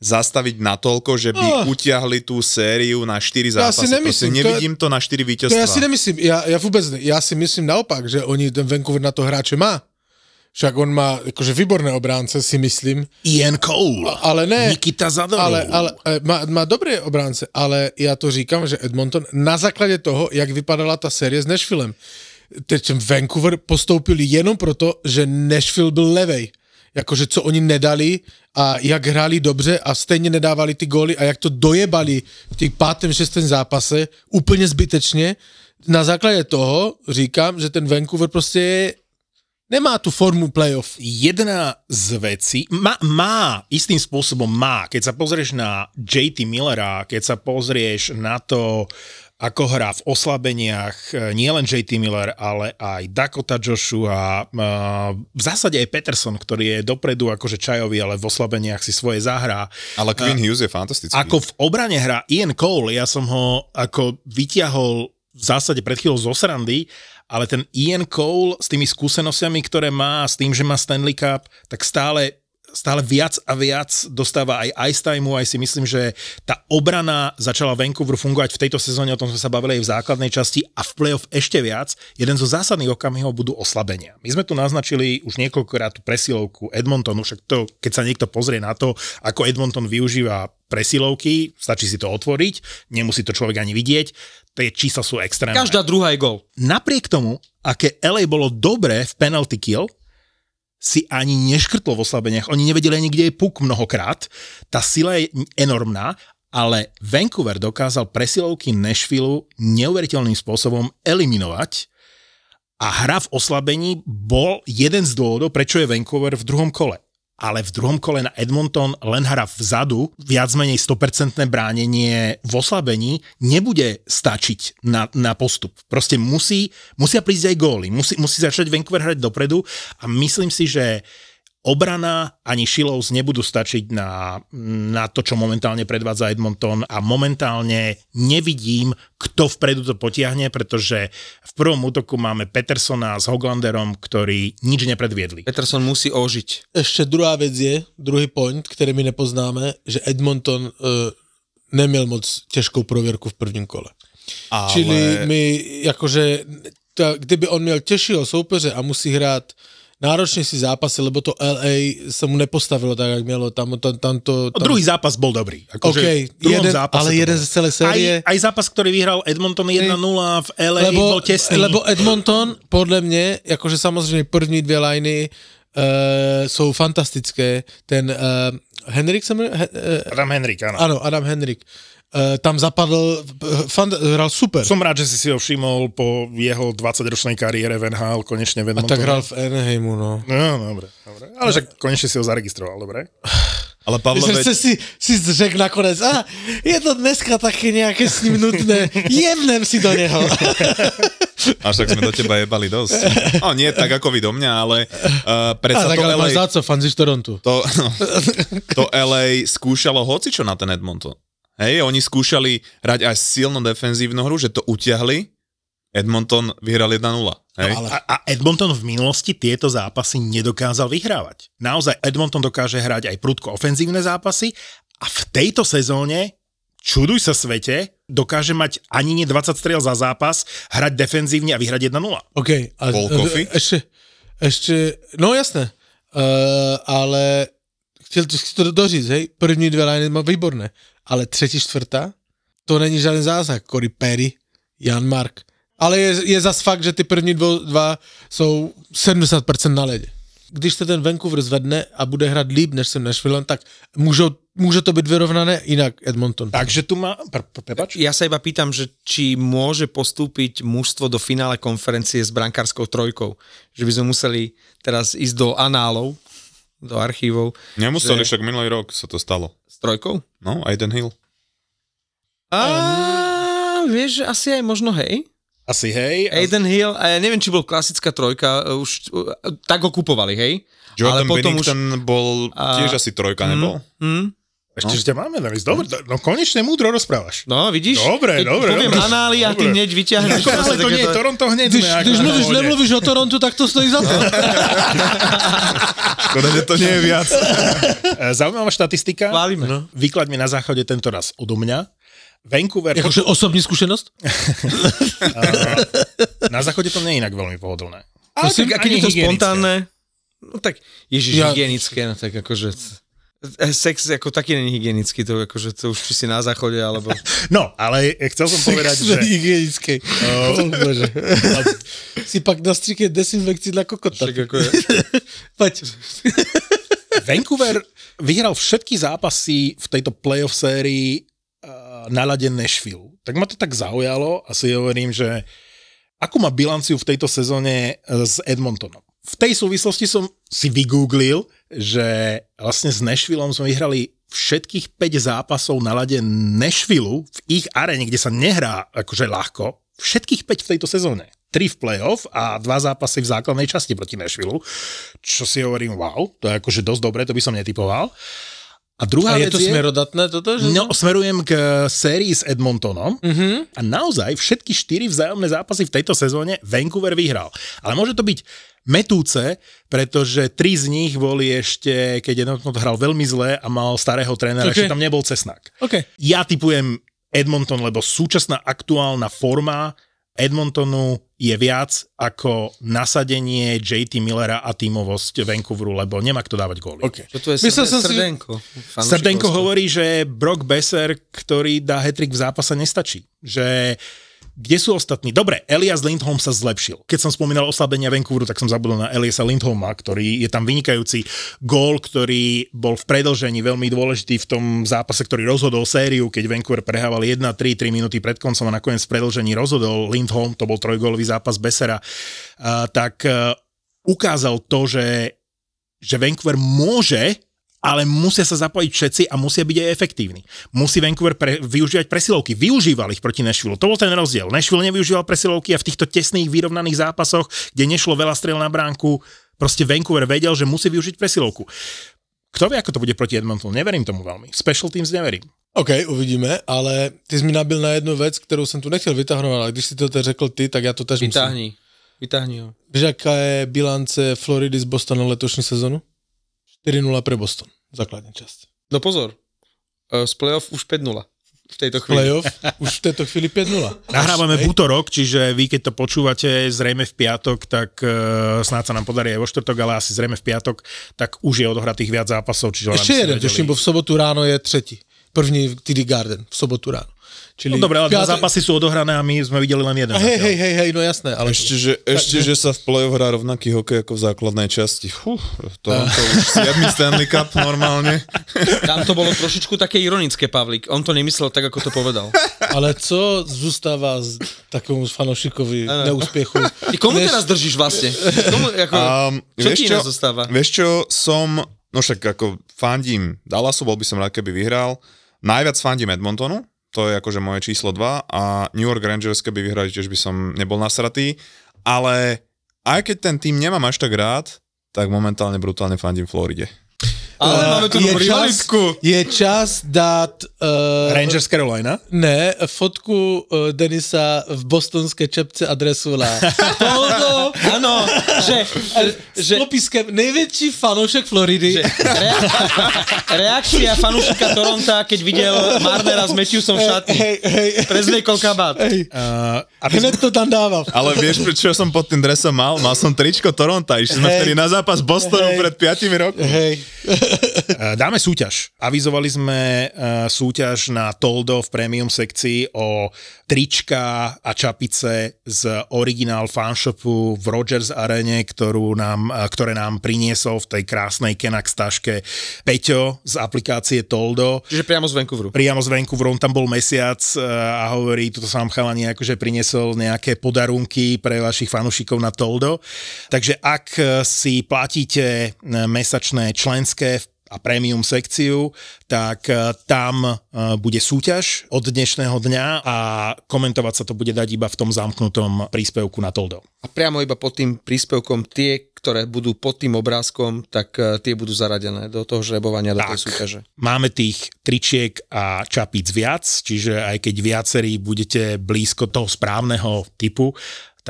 zastaviť natoľko, že by oh. utiahli tú sériu na 4 zápasy. Ja si nemyslím, Proste nevidím to, je, to na 4 víťazstva. To no ja si nemyslím, ja, ja vôbec ne, ja si myslím naopak, že oni ten Vancouver na to hráče má. Však on má akože výborné obránce, si myslím. Ian Cole. Ale ne. Nikita Zadorov. Ale, ale, e, má, má dobré obránce, ale ja to říkám, že Edmonton na základe toho, jak vypadala ta série s Nashvillem, teď Vancouver postoupil jenom proto, že Nashville byl levej jakože co oni nedali a jak hráli dobře a stejně nedávali ty góly a jak to dojebali v těch pátém, šestém zápase úplně zbytečně. Na základě toho říkám, že ten Vancouver prostě je Nemá tu formu playoff. Jedna z vecí, má, má, istým spôsobom má, keď sa pozrieš na JT Millera, keď sa pozrieš na to, ako hrá v oslabeniach e, nielen JT Miller, ale aj Dakota Joshua, e, v zásade aj Peterson, ktorý je dopredu akože čajový, ale v oslabeniach si svoje zahrá. Ale Quinn e, Hughes je fantastický. Ako v obrane hrá Ian Cole, ja som ho ako vytiahol v zásade pred chvíľou zo srandy, ale ten Ian Cole s tými skúsenostiami, ktoré má, s tým, že má Stanley Cup, tak stále stále viac a viac dostáva aj ice timeu, aj si myslím, že tá obrana začala Vancouver fungovať v tejto sezóne, o tom sme sa bavili aj v základnej časti a v playoff ešte viac. Jeden zo zásadných okamihov budú oslabenia. My sme tu naznačili už niekoľkokrát tú presilovku Edmontonu, však to, keď sa niekto pozrie na to, ako Edmonton využíva presilovky, stačí si to otvoriť, nemusí to človek ani vidieť, tie čísla sú extrémne. Každá druhá je gol. Napriek tomu, aké LA bolo dobré v penalty kill, si ani neškrtlo v oslabeniach. Oni nevedeli ani, kde je puk mnohokrát. Tá sila je enormná, ale Vancouver dokázal presilovky Nashville neuveriteľným spôsobom eliminovať a hra v oslabení bol jeden z dôvodov, prečo je Vancouver v druhom kole ale v druhom kole na Edmonton len hra vzadu, viac menej 100% bránenie v oslabení nebude stačiť na, na postup. Proste musí, musia prísť aj góly, musí, musí začať Vancouver hrať dopredu a myslím si, že obrana ani Shilovs nebudú stačiť na, na to, čo momentálne predvádza Edmonton a momentálne nevidím, kto vpredu to potiahne, pretože v prvom útoku máme Petersona s Hoglanderom, ktorí nič nepredviedli. Peterson musí ožiť. Ešte druhá vec je, druhý point, ktorý my nepoznáme, že Edmonton e, nemiel moc ťažkou provierku v prvním kole. Ale... Čili my, akože, kdyby on měl těžšího soupeře a musí hráť si zápas, lebo to LA sa mu nepostavilo tak, jak mielo. Tam, tam, tam to, no, tam... Druhý zápas bol dobrý. Ako že jeden, ale jeden bol. z celej série. Aj, aj zápas, ktorý vyhral Edmonton 1-0 v LA, lebo, bol tesný. Lebo Edmonton, podľa mňa, akože samozrejme první dve lajny uh, sú fantastické. Ten uh, Henrik, som... Uh, eh, Adam Henrik, áno. Áno, Adam Henrik. Uh, Eh, tam zapadl, eh, hral super. Som rád, že si si ho všimol po jeho 20-ročnej kariére v NHL, konečne v Edmontonu. A tak hral v Anaheimu, no. No, dobre, dobre. Ale že konečne si ho zaregistroval, dobre? Ale Pavlo, veď... si, si řekl nakonec, a ah, je to dneska také nejaké s ním nutné, jemnem si do neho. Až tak sme do teba jebali dosť. No nie tak ako vy do mňa, ale uh, predsa a, tak, to ale LA... Máš za co, fanzíš Toronto. To, no, to LA skúšalo hocičo na ten Edmonton. Hej, oni skúšali hrať aj silno defenzívnu hru, že to utiahli. Edmonton vyhral 1-0. No ale, a Edmonton v minulosti tieto zápasy nedokázal vyhrávať. Naozaj Edmonton dokáže hrať aj prudko ofenzívne zápasy a v tejto sezóne, čuduj sa svete, dokáže mať ani nie 20 striel za zápas, hrať defenzívne a vyhrať 1-0. OK. A, ešte, ešte, no jasné, uh, ale chcel, chcel to doříct, hej, první dve line má no, výborné, ale třetí čtvrta. to není žádný zázrak, Cory Perry, Jan Mark. Ale je, je zas fakt, že ty první dva, dva jsou 70% na ledě. Když se ten Vancouver zvedne a bude hrát líp, než jsem Nashville, tak můžou, môže to byť vyrovnané inak Edmonton. Takže tu má... Prepač? Ja sa iba pýtam, že či môže postúpiť mužstvo do finále konferencie s brankárskou trojkou. Že by sme museli teraz ísť do análov do archívov. Nemusel že... však minulý rok sa to stalo. S trojkou? No, Aiden Hill. A vieš, asi aj možno hej. Asi hej. Aiden asi... Hill, a ja neviem, či bol klasická trojka, e, už e, tak ho kupovali, hej. Jordan Ale potom Bennington už... bol tiež a... asi trojka, mhm, nebol? Mm, mm, ešte, no. že ťa máme na list. Dobre, no. no konečne múdro rozprávaš. No, vidíš? Dobre, Keď dobre. Poviem dobre, anály a ty hneď vyťahneš. No, ale to nie je Toronto hneď. Když, když mluvíš, nemluvíš o Torontu, tak to stojí za to. Škoda, že to nie je viac. Eh, zaujímavá štatistika. Chválime. No. Výklad mi na záchode tento raz odo mňa. Vancouver... Akože osobní skúsenosť? Eh, na záchode to nie je inak veľmi pohodlné. Ale Prosím, tak, aký je to spontánne, no tak, ježiš, ja... hygienické, no tak akože... Eh, sex ako taký není hygienický, to, akože to už či si na záchode, alebo... No, ale chcel som povedať, Sex že... hygienický. Oh. Bože. si pak nastrikne desinfekcii na kokota. Však ako je. Poď. Vancouver vyhral všetky zápasy v tejto playoff sérii eh, na lade Nashville. Tak ma to tak zaujalo a si hovorím, že akú má bilanciu v tejto sezóne s Edmontonom. V tej súvislosti som si vygooglil, že vlastne s Nešvilom sme vyhrali všetkých 5 zápasov na lade Nešvilu v ich arene, kde sa nehrá akože ľahko, všetkých 5 v tejto sezóne. 3 v playoff a 2 zápasy v základnej časti proti Nešvilu, čo si hovorím, wow, to je akože dosť dobre, to by som netypoval. A druhá a je vec to je, smerodatné toto? Že no, smerujem k sérii s Edmontonom uh-huh. a naozaj všetky štyri vzájomné zápasy v tejto sezóne Vancouver vyhral. Ale môže to byť metúce, pretože tri z nich boli ešte, keď Edmonton hral veľmi zle a mal starého trénera, okay. ešte tam nebol Cesnak. Okay. Ja typujem Edmonton, lebo súčasná aktuálna forma Edmontonu je viac ako nasadenie JT Millera a tímovosť Vancouveru, lebo nemá kto dávať góly. Okay. Čo to je Myslel som srdenko. Si... Srdenko hovorí, že Brock Besser, ktorý dá hetrik v zápase, nestačí. Že kde sú ostatní? Dobre, Elias Lindholm sa zlepšil. Keď som spomínal oslabenia Vancouveru, tak som zabudol na Eliasa Lindholma, ktorý je tam vynikajúci gól, ktorý bol v predlžení veľmi dôležitý v tom zápase, ktorý rozhodol sériu, keď Vancouver prehával 1-3, 3 minúty pred koncom a nakoniec v predlžení rozhodol Lindholm, to bol trojgólový zápas Besera, tak e, ukázal to, že, že Vancouver môže ale musia sa zapojiť všetci a musia byť aj efektívni. Musí Vancouver pre, využívať presilovky. Využíval ich proti Nešvilu. To bol ten rozdiel. Nešvil nevyužíval presilovky a v týchto tesných vyrovnaných zápasoch, kde nešlo veľa strel na bránku, proste Vancouver vedel, že musí využiť presilovku. Kto vie, ako to bude proti Edmontonu? Neverím tomu veľmi. Special Teams neverím. OK, uvidíme, ale ty jsi mi nabil na jednu věc, kterou jsem tu nechtěl vytáhnout, ale když si to teď teda řekl ty, tak já to tež Vytáhni. musím. Vytáhni ho. Víš, jaká je bilance Floridy z Bostonu letošní sezonu? 4-0 pre Boston, základná časť. No pozor, e, z playoff už 5-0 v tejto chvíli. Playoff už v tejto chvíli 5-0. Nahrávame v útorok, čiže vy keď to počúvate zrejme v piatok, tak uh, snáď sa nám podarí aj vo štvrtok, ale asi zrejme v piatok, tak už je odohratých viac zápasov. Čiže Ešte jeden, tuším, bo v sobotu ráno je tretí. První TD Garden, v sobotu ráno. Čili no dobre, ale piatok... dva zápasy sú odohrané a my sme videli len jeden. Hej, hej, hej, hej, no jasné. Ale... Ešte, že, ešte, že sa v play-off hrá rovnaký hokej ako v základnej časti. Fú, to, a... to už Stanley Cup normálne. Tam to bolo trošičku také ironické, Pavlik. On to nemyslel tak, ako to povedal. Ale co zústava z takomu fanošikovi neúspiechu? Ty komu Než... teraz držíš vlastne? Komu, ako, um, čo ti čo, zostáva? Vieš čo, som, no však ako fandím Dallasu, bol by som rád, keby vyhral. Najviac fandím Edmontonu, to je akože moje číslo 2 a New York Rangers, keby vyhrali, tiež by som nebol nasratý, ale aj keď ten tým nemám až tak rád, tak momentálne brutálne fandím Floride. Ale eh, máme tu je čas, je čas dát... Uh, Rangers Carolina? Ne, fotku uh, Denisa v bostonské čepce adresu dresula. Tohoto, ano, že, že... že největší fanoušek Floridy. Že, rea- reakcia fanúšika Toronta, keď videl Marnera s Matthewsom v šatni. Hey, hey, hey. Prezliekol kabát. Hey. Uh, a my sme... to tam dával. Ale vieš, prečo som pod tým dresom mal? Mal som tričko Toronta, išli sme vtedy na zápas Bostonu hej. pred 5 rokmi. Hej. Eh, dáme súťaž. Avizovali sme eh, súťaž na Toldo v premium sekcii o trička a čapice z originál fanshopu v Rogers Arene, ktorú nám, eh, ktoré nám priniesol v tej krásnej Kenax taške Peťo z aplikácie Toldo. Čiže priamo z Vancouveru. Priamo z Vancouveru, on tam bol mesiac a hovorí, toto vám chalani akože priniesol priniesol nejaké podarunky pre vašich fanúšikov na Toldo. Takže ak eh, si platíte eh, mesačné členské a premium sekciu, tak eh, tam bude súťaž od dnešného dňa a komentovať sa to bude dať iba v tom zamknutom príspevku na Toldo. A priamo iba pod tým príspevkom tie, ktoré budú pod tým obrázkom, tak eh, tie budú zaradené do toho žrebovania, tak, tej súťaže. Máme tých tričiek a čapíc viac, čiže aj keď viacerí budete blízko toho správneho typu,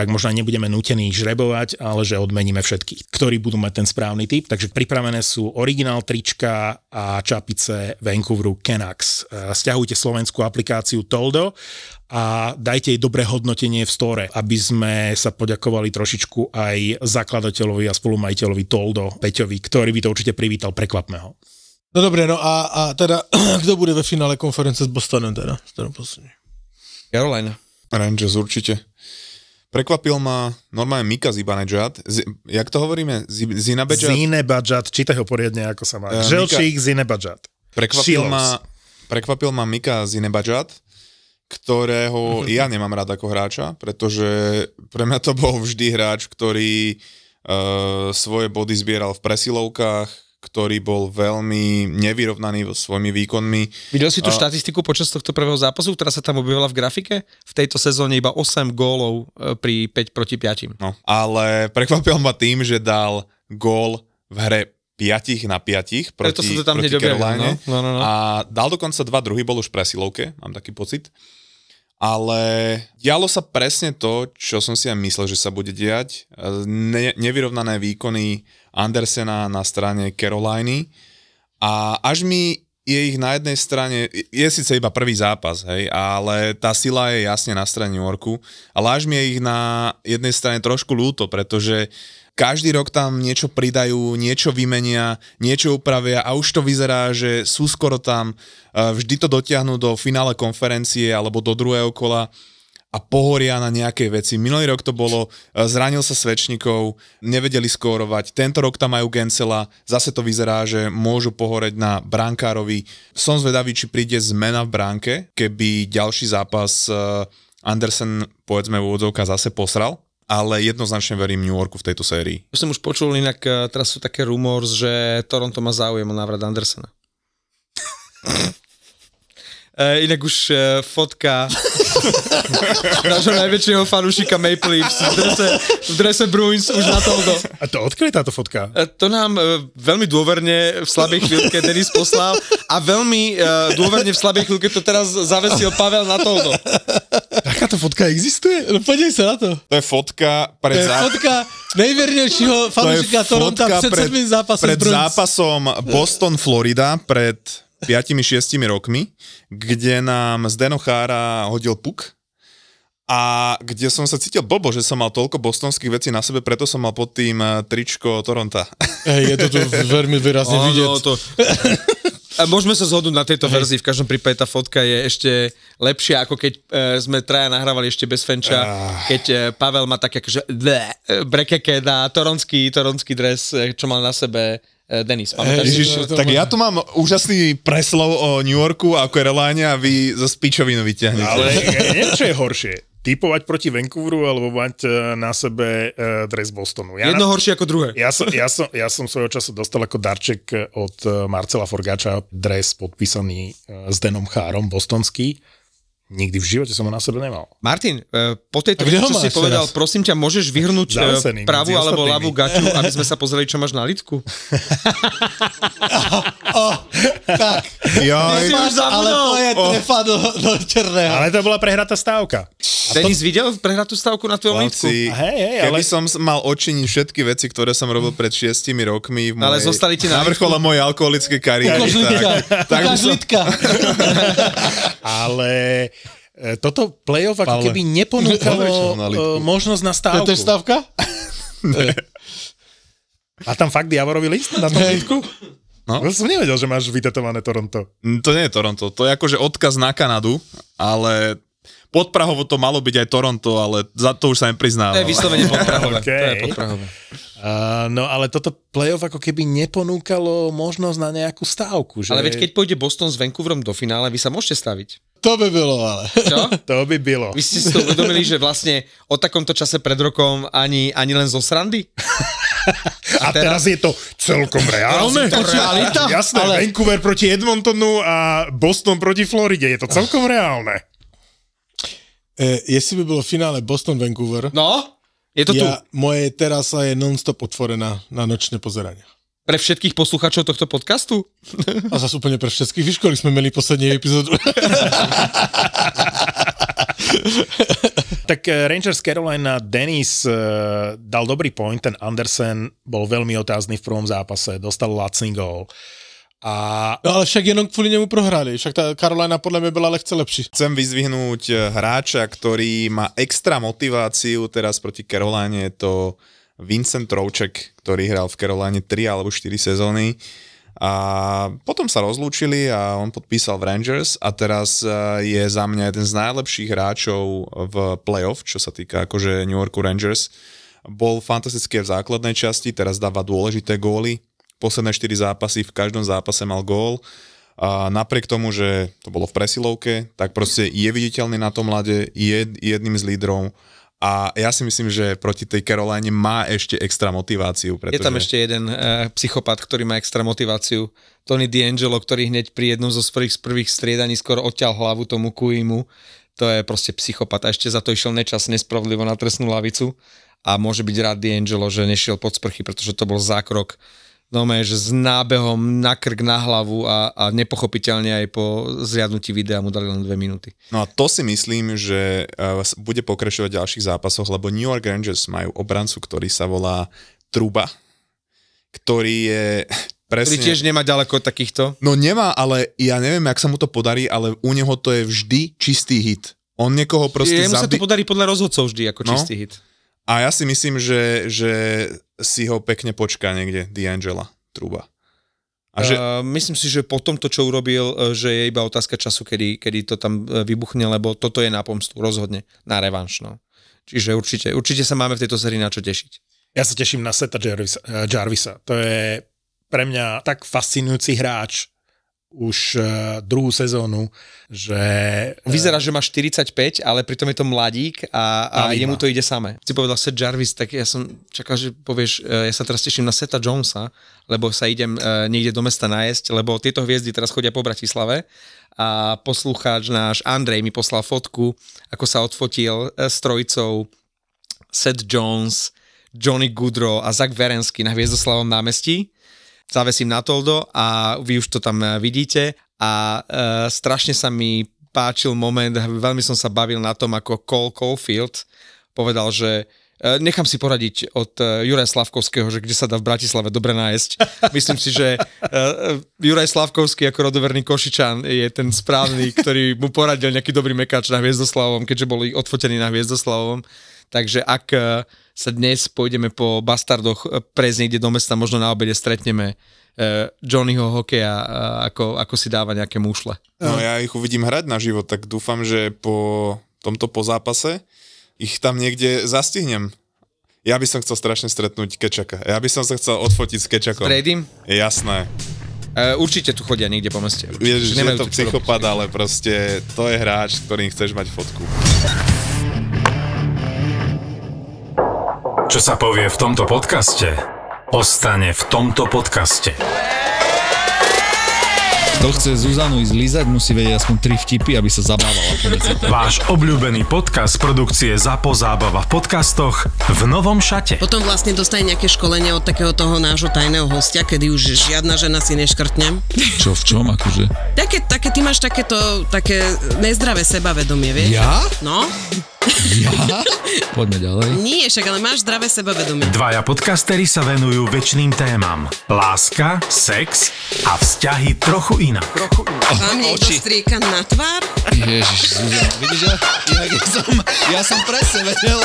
tak možno nebudeme nutení žrebovať, ale že odmeníme všetkých, ktorí budú mať ten správny typ. Takže pripravené sú originál trička a čapice Vancouveru Canucks. E, Sťahujte slovenskú aplikáciu Toldo a dajte jej dobré hodnotenie v store, aby sme sa poďakovali trošičku aj zakladateľovi a spolumajiteľovi Toldo Peťovi, ktorý by to určite privítal, prekvapme ho. No dobre, no a, a teda, kto bude ve finále konference s Bostonem teda? Bostonem Carolina. Rangers určite. Prekvapil ma normálne Mika Zibanejad. Z, jak to hovoríme? Z, Zinabejad? Zinebajad, čítaj ho poriadne, ako sa má. Uh, Želčík Mika, Zinebajad. Prekvapil ma, prekvapil ma Mika Zinebajad, ktorého ja nemám rád ako hráča, pretože pre mňa to bol vždy hráč, ktorý uh, svoje body zbieral v presilovkách, ktorý bol veľmi nevyrovnaný vo svojimi výkonmi. Videl si tú štatistiku počas tohto prvého zápasu, ktorá sa tam objavila v grafike? V tejto sezóne iba 8 gólov e, pri 5 proti 5. No, ale prekvapil ma tým, že dal gól v hre 5 na 5 proti, Preto sa to tam proti Caroline. No, no, no, no. A dal dokonca dva, druhý bol už presilovke, mám taký pocit. Ale dialo sa presne to, čo som si aj myslel, že sa bude diať. E, ne- nevyrovnané výkony Andersena na strane Caroliny a až mi je ich na jednej strane, je síce iba prvý zápas, hej, ale tá sila je jasne na strane New Yorku, ale až mi je ich na jednej strane trošku ľúto, pretože každý rok tam niečo pridajú, niečo vymenia, niečo upravia a už to vyzerá, že sú skoro tam, e, vždy to dotiahnu do finále konferencie alebo do druhého kola a pohoria na nejakej veci. Minulý rok to bolo, e, zranil sa svečníkov, nevedeli skórovať, tento rok tam majú gencela. zase to vyzerá, že môžu pohoreť na bránkárovi. Som zvedavý, či príde zmena v bránke, keby ďalší zápas e, Andersen, povedzme v úvodzovka, zase posral, ale jednoznačne verím New Yorku v tejto sérii. Už som už počul, inak e, teraz sú také rumors, že Toronto má záujem o návrat Andersena. Uh, inak už uh, fotka nášho najväčšieho fanúšika Maple Leafs v drese, v drese Bruins už na tomto. A to odkiaľ je táto fotka? Uh, to nám uh, veľmi dôverne v slabej chvíľke Denis poslal a veľmi uh, dôverne v slabej chvíľke to teraz zavesil Pavel na tomto. Takáto fotka existuje? No podívej sa na to. To je fotka pred To je fotka najvernejšieho fanúšika to Toronto pred, pred zápasom. Pred zápasom Boston-Florida pred 5-6 rokmi, kde nám z Denochára hodil puk a kde som sa cítil blbo, že som mal toľko bostonských vecí na sebe, preto som mal pod tým eh, tričko Toronta. Hey, je to tu veľmi výrazne oh, vidieť. No, to... A môžeme sa zhodnúť na tejto verzii, v každom prípade tá fotka je ešte lepšia, ako keď e, sme traja nahrávali ešte bez Fenča, uh. keď e, Pavel má tak akože brekeke na toronský, toronský dres, čo mal na sebe E, Denis, Ježiš, to, Tak ja tu mám úžasný preslov o New Yorku a ako a vy zo spíčovinu vyťahnete. Ale neviem, čo je horšie. Typovať proti Vancouveru alebo mať e, na sebe e, dres Bostonu. Ja Jedno na... horšie ako druhé. Ja som, ja, som, ja som svojho času dostal ako darček od Marcela Forgáča dres podpísaný s Denom Chárom, bostonský Nikdy v živote som ho na sebe nemal. Martin, e, po tejto veci, čo si povedal, raz? prosím ťa, môžeš vyhrnúť e, pravú alebo ľavú gaču, aby sme sa pozreli, čo máš na lidku? tak. Jo, máš, ale to je trefa do, do černého. Ale to bola prehratá stávka. A Denis to... videl prehratú stávku na tvojom lípku? Hej, hej, Keby som mal očiniť všetky veci, ktoré som robil pred šiestimi rokmi, v mojej... ale zostali ti na, vrchole mojej alkoholické kariéry. Ukáž lítka. Tak, tak som... ale e, toto play-off ako Pavle. keby neponúkalo uh, možnosť na stávku. To je stávka? A tam fakt Javorovi list na tom lítku? No? Ja som nevedel, že máš vytetované Toronto. Mm, to nie je Toronto, to je akože odkaz na Kanadu, ale Prahovo to malo byť aj Toronto, ale za to už sa im priznávam. To je vyslovene Prahovo. okay. to je Prahovo. Uh, no ale toto playoff ako keby neponúkalo možnosť na nejakú stávku. Že... Ale veď keď pôjde Boston s Vancouverom do finále, vy sa môžete staviť. To by bolo ale. Čo? To by bolo. Vy ste si to uvedomili, že vlastne o takomto čase pred rokom ani, ani len zo srandy? a, teraz, je to celkom reálne. To realita, Jasné, ale... Vancouver proti Edmontonu a Boston proti Floride. Je to celkom reálne. E, jestli by bylo v finále Boston-Vancouver, no, je to ja, tu. moje terasa je non-stop otvorená na nočné pozerania. Pre všetkých posluchačov tohto podcastu? A zase úplne pre všetkých. Vyškoli sme mali poslední epizódu. tak eh, Rangers Carolina Dennis eh, dal dobrý point, ten Andersen bol veľmi otázny v prvom zápase, dostal lacný gól. A... No ale však jenom kvôli nemu prohrali, však tá Karolina podľa mňa bola lehce lepší. Chcem vyzvihnúť eh, hráča, ktorý má extra motiváciu teraz proti Karoláne, je to Vincent Trouček, ktorý hral v Karoláne 3 alebo 4 sezóny a potom sa rozlúčili a on podpísal v Rangers a teraz e, je za mňa jeden z najlepších hráčov v playoff, čo sa týka akože New Yorku Rangers. Bol fantastický v základnej časti, teraz dáva dôležité góly. Posledné 4 zápasy, v každom zápase mal gól. A napriek tomu, že to bolo v presilovke, tak proste je viditeľný na tom mlade, je jedným z lídrov a ja si myslím, že proti tej Caroline má ešte extra motiváciu. Pretože... Je tam ešte jeden uh, psychopat, ktorý má extra motiváciu. Tony D'Angelo, ktorý hneď pri jednom zo svojich prvých striedaní skoro odťal hlavu tomu Kuimu. To je proste psychopat. A ešte za to išiel nečas nespravodlivo na trestnú lavicu. A môže byť rád D'Angelo, že nešiel pod sprchy, pretože to bol zákrok no že s nábehom na krk, na hlavu a, a nepochopiteľne aj po zriadnutí videa mu dali len dve minúty. No a to si myslím, že e, bude pokračovať v ďalších zápasoch, lebo New York Rangers majú obrancu, ktorý sa volá Truba, ktorý je presne... Ktorý tiež nemá ďaleko od takýchto? No nemá, ale ja neviem, ak sa mu to podarí, ale u neho to je vždy čistý hit. On niekoho proste... Jemu zabi... sa to podarí podľa rozhodcov vždy ako no? čistý hit. A ja si myslím, že, že si ho pekne počká niekde D'Angela Truba. A že... uh, myslím si, že po tomto, čo urobil, eh, že je iba otázka času, kedy, kedy to tam eh, vybuchne, lebo toto je na pomstu, rozhodne, na revanš. No. Čiže určite, určite sa máme v tejto sérii na čo tešiť. Ja sa teším na Seta Jarvisa. Jarvisa. To je pre mňa tak fascinujúci hráč, už e, druhú sezónu, že e, vyzerá, že má 45, ale pritom je to mladík a, a jemu to ide samé. Si povedal Seth Jarvis, tak ja som čakal, že povieš, e, ja sa teraz teším na Seta Jonesa, lebo sa idem niekde do mesta najesť, lebo tieto hviezdy teraz chodia po Bratislave a poslucháč náš Andrej mi poslal fotku, ako sa odfotil s trojicou Seth Jones, Johnny Goodrow a Zach Verensky na Hviezdoslavom námestí zavesím na toldo a vy už to tam e, vidíte a e, strašne sa mi páčil moment, veľmi som sa bavil na tom, ako Cole Caulfield povedal, že e, nechám si poradiť od e, Juraja Slavkovského, že kde sa dá v Bratislave dobre nájsť. Myslím si, že Juraj Slavkovský ako rodoverný Košičan je ten správny, ktorý mu poradil nejaký dobrý mekáč na Hviezdoslavom, keďže boli odfotení na hviezdoslavom. Takže ak sa dnes pôjdeme po bastardoch eh, prejsť niekde do mesta, možno na obede stretneme eh, Johnnyho hokeja, eh, ako, ako si dáva nejaké mušle. No ja ich uvidím hrať na život, tak dúfam, že po tomto po zápase ich tam niekde zastihnem. Ja by som chcel strašne stretnúť Kečaka. Ja by som sa chcel odfotiť s Kečakom. Predím? Jasné. E, určite tu chodia niekde po meste. Určite. že je to psychopat, ale proste to je hráč, ktorým chceš mať fotku. Čo sa povie v tomto podcaste, ostane v tomto podcaste. Kto chce Zuzanu ísť lízať, musí vedieť aspoň tri vtipy, aby sa zabávala. Váš obľúbený podcast produkcie Zapo zábava v podcastoch v novom šate. Potom vlastne dostane nejaké školenie od takého toho nášho tajného hostia, kedy už žiadna žena si neškrtne. Čo v čom akože? Také, také ty máš takéto, také nezdravé sebavedomie, vieš? Ja? No. Ja? Poďme ďalej. Nie, však ale máš zdravé sebavedomie. Dvaja podcastery sa venujú väčšným témam. Láska, sex a vzťahy trochu inak. Trochu inak. Oh, Vám oh, niekto strieka na tvár? Ježiš, Zuzana, vidíš, ja, ja, ja, som, ja som presne vedel.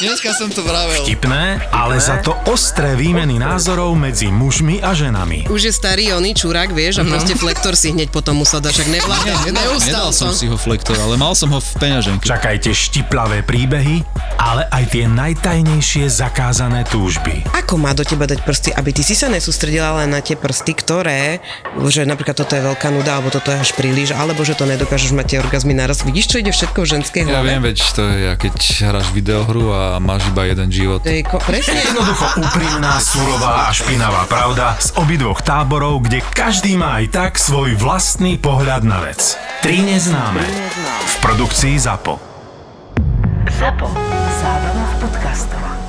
Dneska som to vravel. Vtipné, ale za to ostré výmeny názorov medzi mužmi a ženami. Už je starý oný čurák, vieš, a no. proste flektor si hneď potom musel dať, však nevládal. Ne, nedal, nedal som to. si ho flektor, ale mal som ho v peňaženke. Čakaj, Čítajte štiplavé príbehy, ale aj tie najtajnejšie zakázané túžby. Ako má do teba dať prsty, aby ty si sa nesústredila len na tie prsty, ktoré, že napríklad toto je veľká nuda, alebo toto je až príliš, alebo že to nedokážeš mať tie orgazmy naraz. Vidíš, čo ide všetko v ženskej hlave? Ja viem, veď to je, keď hráš videohru a máš iba jeden život. ko, presne. Jednoducho úprimná, surová a špinavá pravda z obidvoch táborov, kde každý má aj tak svoj vlastný pohľad na vec. Tri neznáme. V produkcii ZAPO. ZAPO. Zábrná v podcastovách.